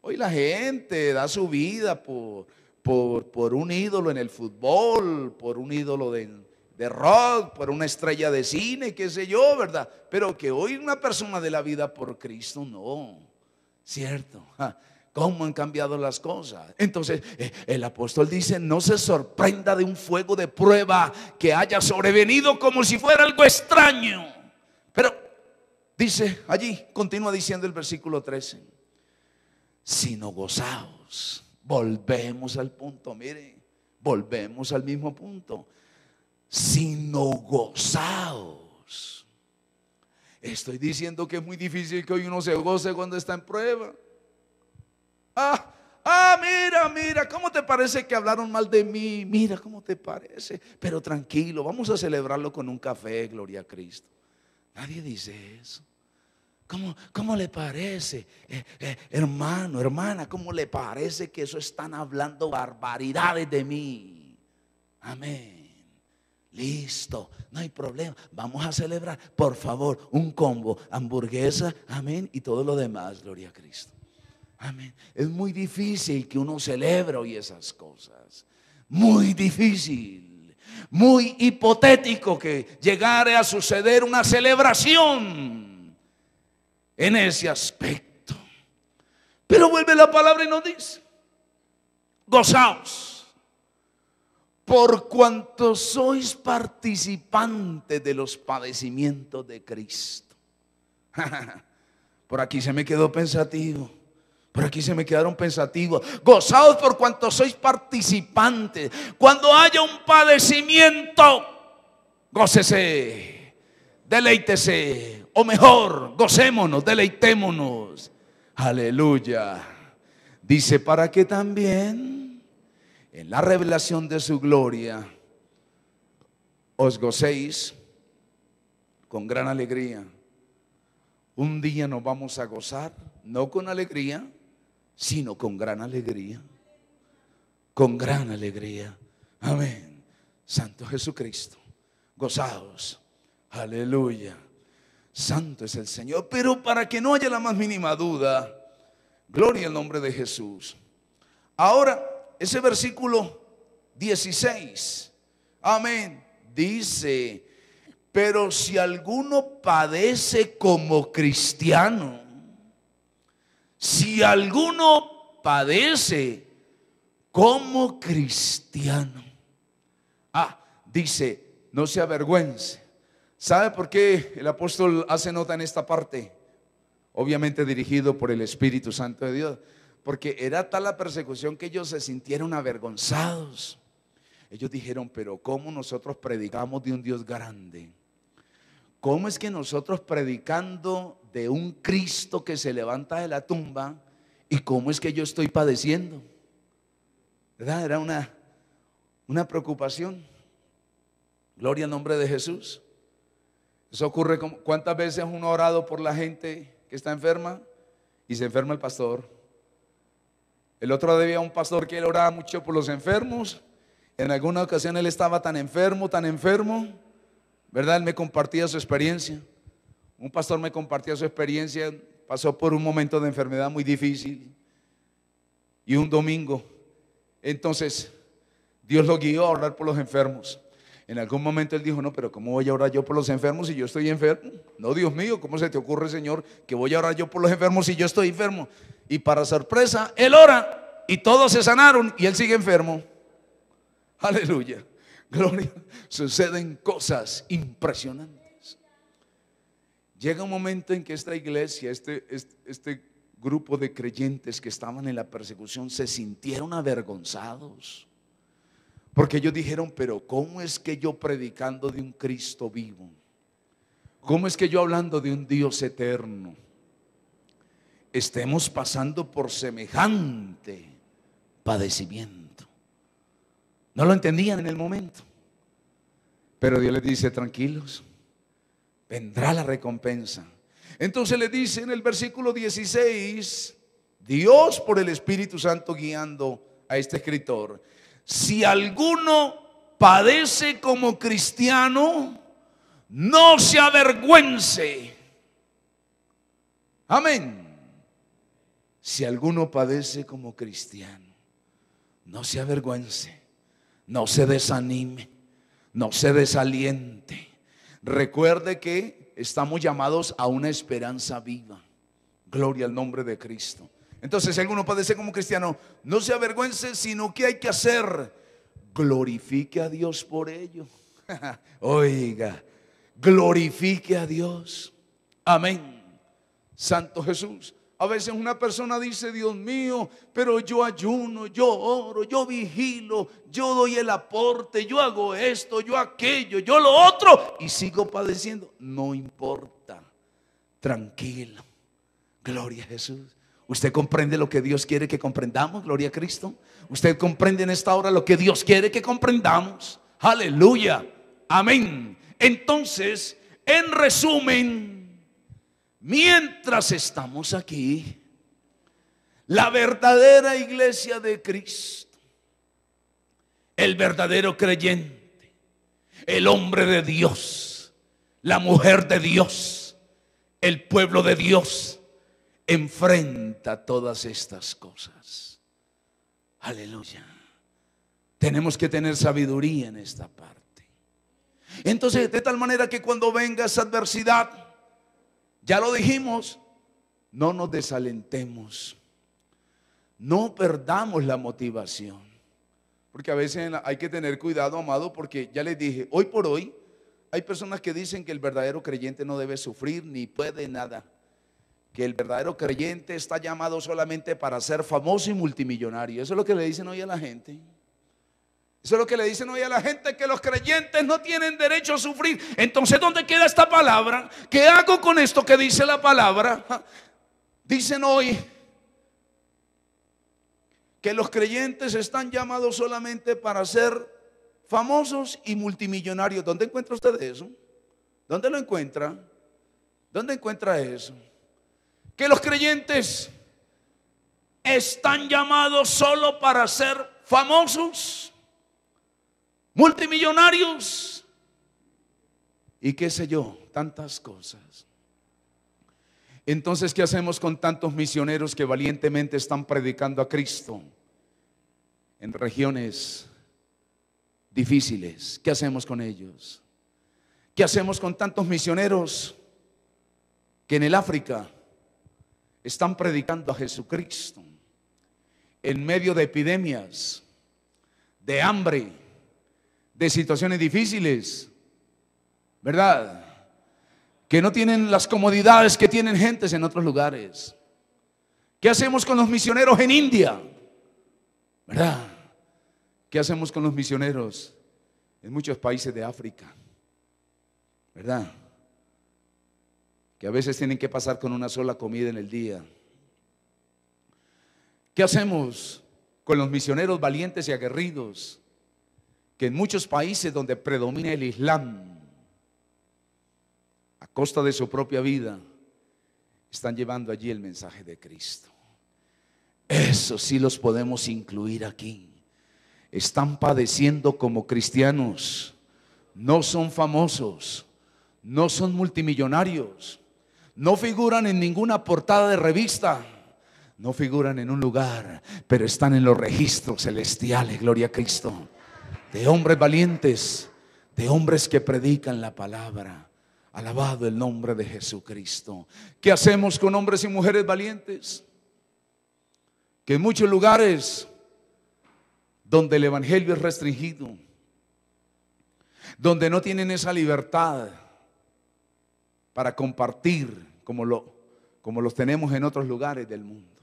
S1: Hoy la gente da su vida por, por, un ídolo en el fútbol, por un ídolo de, de rock, por una estrella de cine, qué sé yo, ¿verdad? Pero que hoy una persona de la vida por Cristo, no. ¿Cierto? *laughs* ¿Cómo han cambiado las cosas? Entonces eh, el apóstol dice, no se sorprenda de un fuego de prueba que haya sobrevenido como si fuera algo extraño. Pero dice allí, continúa diciendo el versículo 13 sino gozaos. Volvemos al punto, miren, volvemos al mismo punto. Sino gozaos. Estoy diciendo que es muy difícil que hoy uno se goce cuando está en prueba. Ah, ah, mira, mira, ¿cómo te parece que hablaron mal de mí? Mira, ¿cómo te parece? Pero tranquilo, vamos a celebrarlo con un café, gloria a Cristo. Nadie dice eso. ¿Cómo, le parece, eh, eh, hermano, hermana? ¿Cómo le parece que eso están hablando barbaridades de mí? Amén. Listo, no hay problema. Vamos a celebrar, por favor, un combo, hamburguesa, amén, y todo lo demás, gloria a Cristo. Amén. Es muy difícil que uno celebre hoy esas cosas. Muy difícil. Muy hipotético que llegare a suceder una celebración en ese aspecto. Pero vuelve la palabra y nos dice, gozaos por cuanto sois participantes de los padecimientos de Cristo. *laughs* por aquí se me quedó pensativo. Por aquí se me quedaron pensativos. Gozaos por cuanto sois participantes. Cuando haya un padecimiento, gócese, deleítese, o mejor, gocémonos, deleitémonos. Aleluya. Dice, para que también en la revelación de su gloria os gocéis con gran alegría. Un día nos vamos a gozar, no con alegría, sino con gran alegría. Con gran alegría. Amén. Santo Jesucristo. Gozados. Aleluya. Santo es el Señor. Pero para que no haya la más mínima duda, gloria al nombre de Jesús. Ahora, ese versículo 16, amén, dice, pero si alguno padece como cristiano, si alguno padece como cristiano, ah, dice, no se avergüence ¿Sabe por qué el apóstol hace nota en esta parte? Obviamente dirigido por el Espíritu Santo de Dios. Porque era tal la persecución que ellos se sintieron avergonzados. Ellos dijeron, pero ¿cómo nosotros predicamos de un Dios grande? ¿Cómo es que nosotros predicando de un Cristo que se levanta de la tumba y cómo es que yo estoy padeciendo? ¿Verdad? Era una, una preocupación. Gloria al nombre de Jesús. Eso ocurre cuántas veces uno ha orado por la gente que está enferma y se enferma el pastor. El otro día un pastor que él oraba mucho por los enfermos. En alguna ocasión él estaba tan enfermo, tan enfermo, ¿verdad? Él me compartía su experiencia. Un pastor me compartía su experiencia, pasó por un momento de enfermedad muy difícil y un domingo. Entonces, Dios lo guió a orar por los enfermos. En algún momento él dijo, no, pero ¿cómo voy a orar yo por los enfermos si yo estoy enfermo? No, Dios mío, ¿cómo se te ocurre, Señor, que voy a orar yo por los enfermos si yo estoy enfermo? Y para sorpresa, él ora y todos se sanaron y él sigue enfermo. Aleluya. Gloria. Suceden cosas impresionantes. Llega un momento en que esta iglesia, este, este, este grupo de creyentes que estaban en la persecución, se sintieron avergonzados porque ellos dijeron, pero ¿cómo es que yo predicando de un Cristo vivo? ¿Cómo es que yo hablando de un Dios eterno? Estemos pasando por semejante padecimiento. No lo entendían en el momento. Pero Dios les dice, tranquilos, vendrá la recompensa. Entonces le dice en el versículo 16, Dios por el Espíritu Santo guiando a este escritor, si alguno padece como cristiano, no se avergüence. Amén. Si alguno padece como cristiano, no se avergüence, no se desanime, no se desaliente. Recuerde que estamos llamados a una esperanza viva. Gloria al nombre de Cristo. Entonces, si alguno padece como cristiano, no se avergüence, sino que hay que hacer. Glorifique a Dios por ello. *laughs* Oiga, glorifique a Dios. Amén. Santo Jesús. A veces una persona dice, Dios mío, pero yo ayuno, yo oro, yo vigilo, yo doy el aporte, yo hago esto, yo aquello, yo lo otro, y sigo padeciendo. No importa, tranquilo. Gloria a Jesús. ¿Usted comprende lo que Dios quiere que comprendamos? Gloria a Cristo. ¿Usted comprende en esta hora lo que Dios quiere que comprendamos? Aleluya. Amén. Entonces, en resumen, mientras estamos aquí, la verdadera iglesia de Cristo, el verdadero creyente, el hombre de Dios, la mujer de Dios, el pueblo de Dios, enfrenta todas estas cosas. Aleluya. Tenemos que tener sabiduría en esta parte. Entonces, de tal manera que cuando venga esa adversidad, ya lo dijimos, no nos desalentemos. No perdamos la motivación. Porque a veces hay que tener cuidado, amado, porque ya les dije, hoy por hoy hay personas que dicen que el verdadero creyente no debe sufrir ni puede nada que el verdadero creyente está llamado solamente para ser famoso y multimillonario. Eso es lo que le dicen hoy a la gente. Eso es lo que le dicen hoy a la gente, que los creyentes no tienen derecho a sufrir. Entonces, ¿dónde queda esta palabra? ¿Qué hago con esto que dice la palabra? *laughs* Dicen hoy que los creyentes están llamados solamente para ser famosos y multimillonarios. ¿Dónde encuentra usted eso? ¿Dónde lo encuentra? ¿Dónde encuentra eso? que los creyentes están llamados solo para ser famosos, multimillonarios y qué sé yo, tantas cosas. Entonces, ¿qué hacemos con tantos misioneros que valientemente están predicando a Cristo en regiones difíciles? ¿Qué hacemos con ellos? ¿Qué hacemos con tantos misioneros que en el África están predicando a Jesucristo en medio de epidemias, de hambre, de situaciones difíciles, ¿verdad? Que no tienen las comodidades que tienen gentes en otros lugares. ¿Qué hacemos con los misioneros en India? ¿Verdad? ¿Qué hacemos con los misioneros en muchos países de África? ¿Verdad? que a veces tienen que pasar con una sola comida en el día. ¿Qué hacemos con los misioneros valientes y aguerridos que en muchos países donde predomina el Islam, a costa de su propia vida, están llevando allí el mensaje de Cristo? Eso sí los podemos incluir aquí. Están padeciendo como cristianos, no son famosos, no son multimillonarios no figuran en ninguna portada de revista, no figuran en un lugar, pero están en los registros celestiales, gloria a Cristo, de hombres valientes, de hombres que predican la palabra. Alabado el nombre de Jesucristo. ¿Qué hacemos con hombres y mujeres valientes? Que en muchos lugares donde el Evangelio es restringido, donde no tienen esa libertad, para compartir como, lo, como los tenemos en otros lugares del mundo.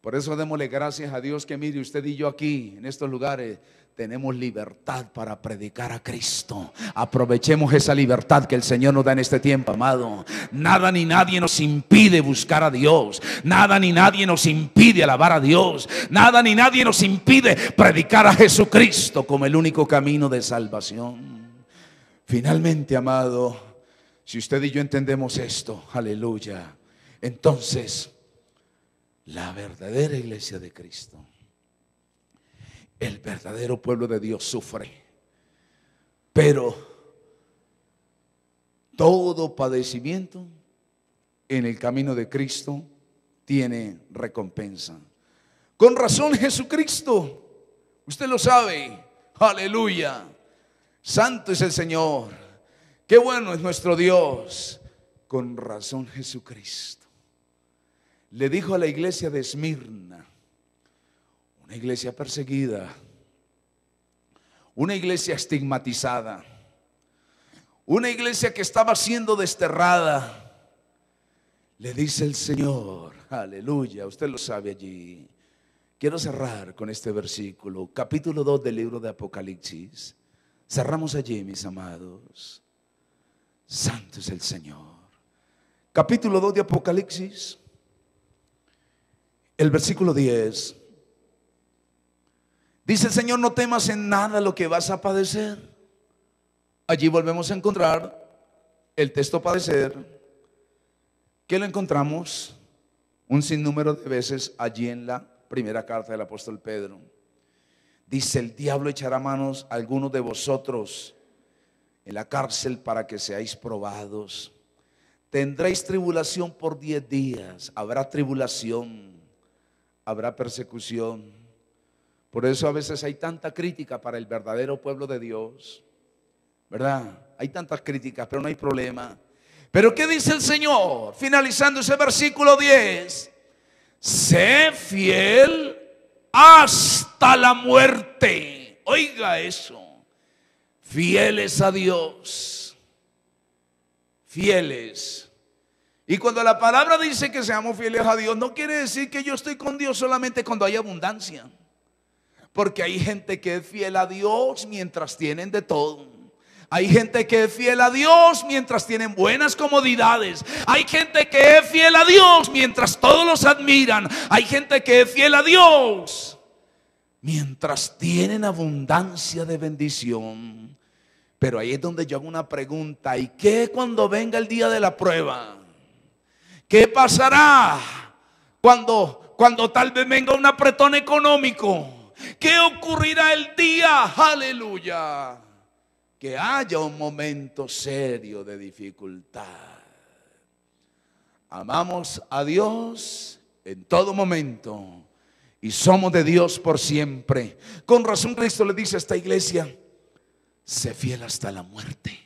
S1: Por eso démosle gracias a Dios que mire usted y yo aquí, en estos lugares, tenemos libertad para predicar a Cristo. Aprovechemos esa libertad que el Señor nos da en este tiempo, amado. Nada ni nadie nos impide buscar a Dios. Nada ni nadie nos impide alabar a Dios. Nada ni nadie nos impide predicar a Jesucristo como el único camino de salvación. Finalmente, amado. Si usted y yo entendemos esto, aleluya, entonces la verdadera iglesia de Cristo, el verdadero pueblo de Dios sufre, pero todo padecimiento en el camino de Cristo tiene recompensa. Con razón Jesucristo, usted lo sabe, aleluya, santo es el Señor. Qué bueno es nuestro Dios. Con razón Jesucristo. Le dijo a la iglesia de Esmirna, una iglesia perseguida, una iglesia estigmatizada, una iglesia que estaba siendo desterrada. Le dice el Señor, aleluya, usted lo sabe allí. Quiero cerrar con este versículo, capítulo 2 del libro de Apocalipsis. Cerramos allí, mis amados. Santo es el Señor. Capítulo 2 de Apocalipsis, el versículo 10. Dice el Señor, no temas en nada lo que vas a padecer. Allí volvemos a encontrar el texto padecer, que lo encontramos un sinnúmero de veces allí en la primera carta del apóstol Pedro. Dice, el diablo echará manos a algunos de vosotros en la cárcel para que seáis probados. Tendréis tribulación por diez días, habrá tribulación, habrá persecución. Por eso a veces hay tanta crítica para el verdadero pueblo de Dios, ¿verdad? Hay tantas críticas, pero no hay problema. Pero ¿qué dice el Señor? Finalizando ese versículo 10, sé fiel hasta la muerte. Oiga eso fieles a Dios, fieles. Y cuando la palabra dice que seamos fieles a Dios, no quiere decir que yo estoy con Dios solamente cuando hay abundancia. Porque hay gente que es fiel a Dios mientras tienen de todo. Hay gente que es fiel a Dios mientras tienen buenas comodidades. Hay gente que es fiel a Dios mientras todos los admiran. Hay gente que es fiel a Dios mientras tienen abundancia de bendición. Pero ahí es donde yo hago una pregunta. ¿Y qué cuando venga el día de la prueba? ¿Qué pasará cuando, cuando tal vez venga un apretón económico? ¿Qué ocurrirá el día? Aleluya. Que haya un momento serio de dificultad. Amamos a Dios en todo momento y somos de Dios por siempre. Con razón Cristo le dice a esta iglesia, sé fiel hasta la muerte.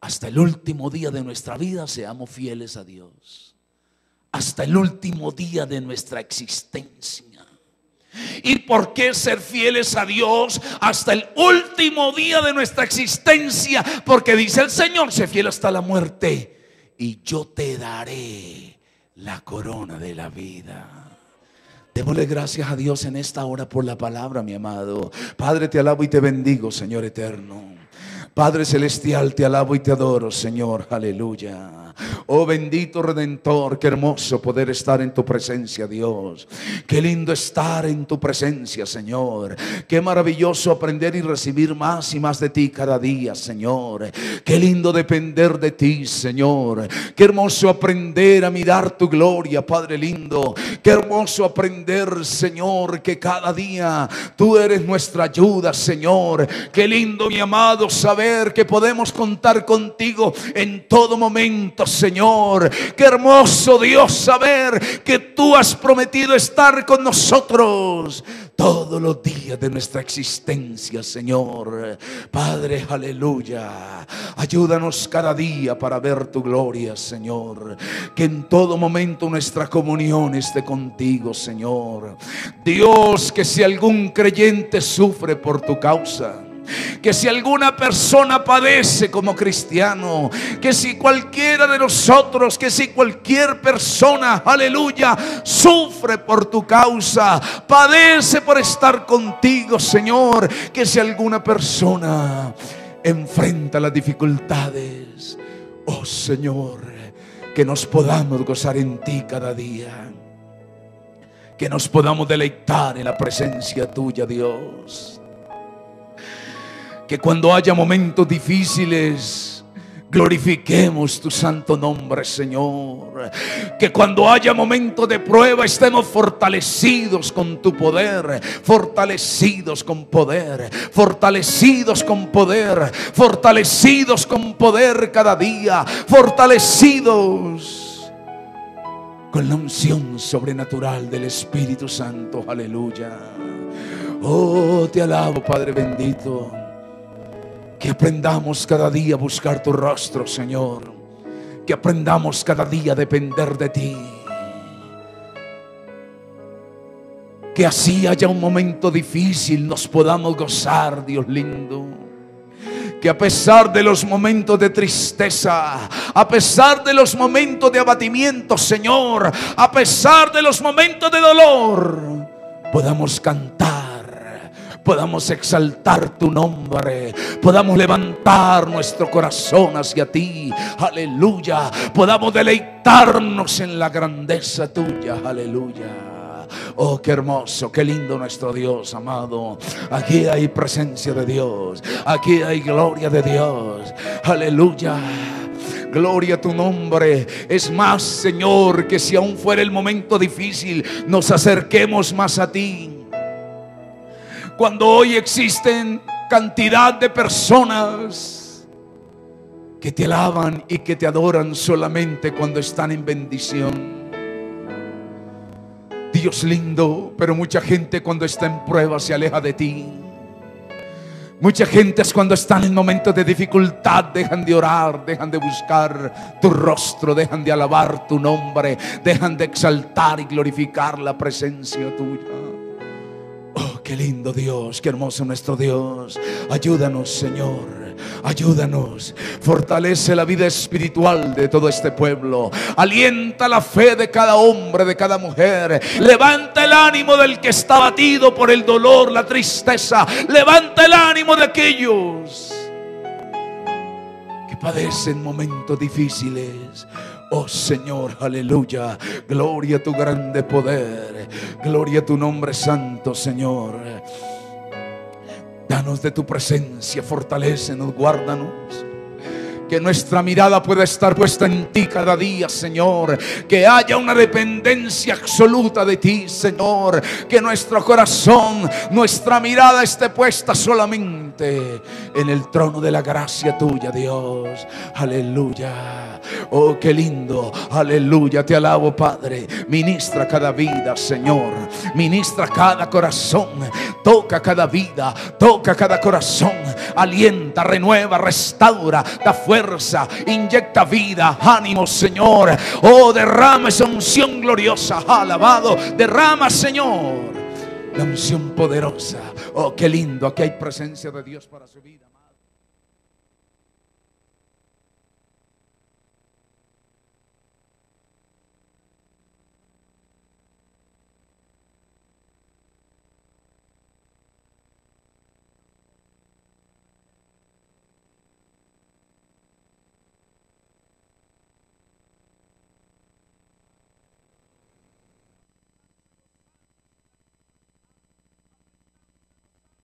S1: Hasta el último día de nuestra vida seamos fieles a Dios. Hasta el último día de nuestra existencia. ¿Y por qué ser fieles a Dios hasta el último día de nuestra existencia? Porque dice el Señor, sé fiel hasta la muerte y yo te daré la corona de la vida. Démosle gracias a Dios en esta hora por la palabra, mi amado. Padre, te alabo y te bendigo, Señor eterno. Padre Celestial, te alabo y te adoro, Señor. Aleluya. Oh bendito Redentor, qué hermoso poder estar en tu presencia, Dios. Qué lindo estar en tu presencia, Señor. Qué maravilloso aprender y recibir más y más de ti cada día, Señor. Qué lindo depender de ti, Señor. Qué hermoso aprender a mirar tu gloria, Padre lindo. Qué hermoso aprender, Señor, que cada día tú eres nuestra ayuda, Señor. Qué lindo, mi amado, saber que podemos contar contigo en todo momento, Señor. Qué hermoso Dios saber que tú has prometido estar con nosotros todos los días de nuestra existencia, Señor. Padre, aleluya. Ayúdanos cada día para ver tu gloria, Señor. Que en todo momento nuestra comunión esté contigo, Señor. Dios, que si algún creyente sufre por tu causa, que si alguna persona padece como cristiano, que si cualquiera de nosotros, que si cualquier persona, aleluya, sufre por tu causa, padece por estar contigo, Señor, que si alguna persona enfrenta las dificultades, oh Señor, que nos podamos gozar en ti cada día. Que nos podamos deleitar en la presencia tuya, Dios que cuando haya momentos difíciles, glorifiquemos tu santo nombre, Señor. Que cuando haya momentos de prueba estemos fortalecidos con tu poder, fortalecidos con poder, fortalecidos con poder, fortalecidos con poder cada día, fortalecidos con la unción sobrenatural del Espíritu Santo. Aleluya. Oh, te alabo, Padre bendito. Que aprendamos cada día a buscar tu rostro, Señor. Que aprendamos cada día a depender de ti. Que así haya un momento difícil, nos podamos gozar, Dios lindo. Que a pesar de los momentos de tristeza, a pesar de los momentos de abatimiento, Señor, a pesar de los momentos de dolor, podamos cantar podamos exaltar tu nombre, podamos levantar nuestro corazón hacia ti, aleluya, podamos deleitarnos en la grandeza tuya, aleluya. Oh, qué hermoso, qué lindo nuestro Dios, amado. Aquí hay presencia de Dios. Aquí hay gloria de Dios. Aleluya. Gloria a tu nombre. Es más, Señor, que si aún fuera el momento difícil, nos acerquemos más a ti. Cuando hoy existen cantidad de personas que te alaban y que te adoran solamente cuando están en bendición. Dios lindo, pero mucha gente cuando está en prueba se aleja de ti. Mucha gente es cuando están en momentos de dificultad, dejan de orar, dejan de buscar tu rostro, dejan de alabar tu nombre, dejan de exaltar y glorificar la presencia tuya. Qué lindo Dios, qué hermoso nuestro Dios. Ayúdanos, Señor. Ayúdanos, fortalece la vida espiritual de todo este pueblo, alienta la fe de cada hombre, de cada mujer, levanta el ánimo del que está batido por el dolor, la tristeza, levanta el ánimo de aquellos
S2: que padecen
S1: momentos difíciles. Oh Señor, aleluya. Gloria a tu grande poder. Gloria a tu nombre santo, Señor. Danos de tu presencia, fortalecenos, guárdanos. Que nuestra mirada pueda estar puesta en ti cada día, Señor. Que haya una dependencia absoluta de ti, Señor. Que nuestro corazón, nuestra mirada esté puesta solamente en el trono de la gracia tuya, Dios. Aleluya. Oh, qué lindo. Aleluya. Te alabo, Padre. Ministra cada vida, Señor. Ministra cada corazón. Toca cada vida. Toca cada corazón. Alienta, renueva, restaura. Da fuerza inyecta vida, ánimo, Señor. Oh, derrama esa unción gloriosa, alabado. Derrama, Señor, la unción poderosa. Oh, qué lindo, aquí hay presencia de Dios para su vida.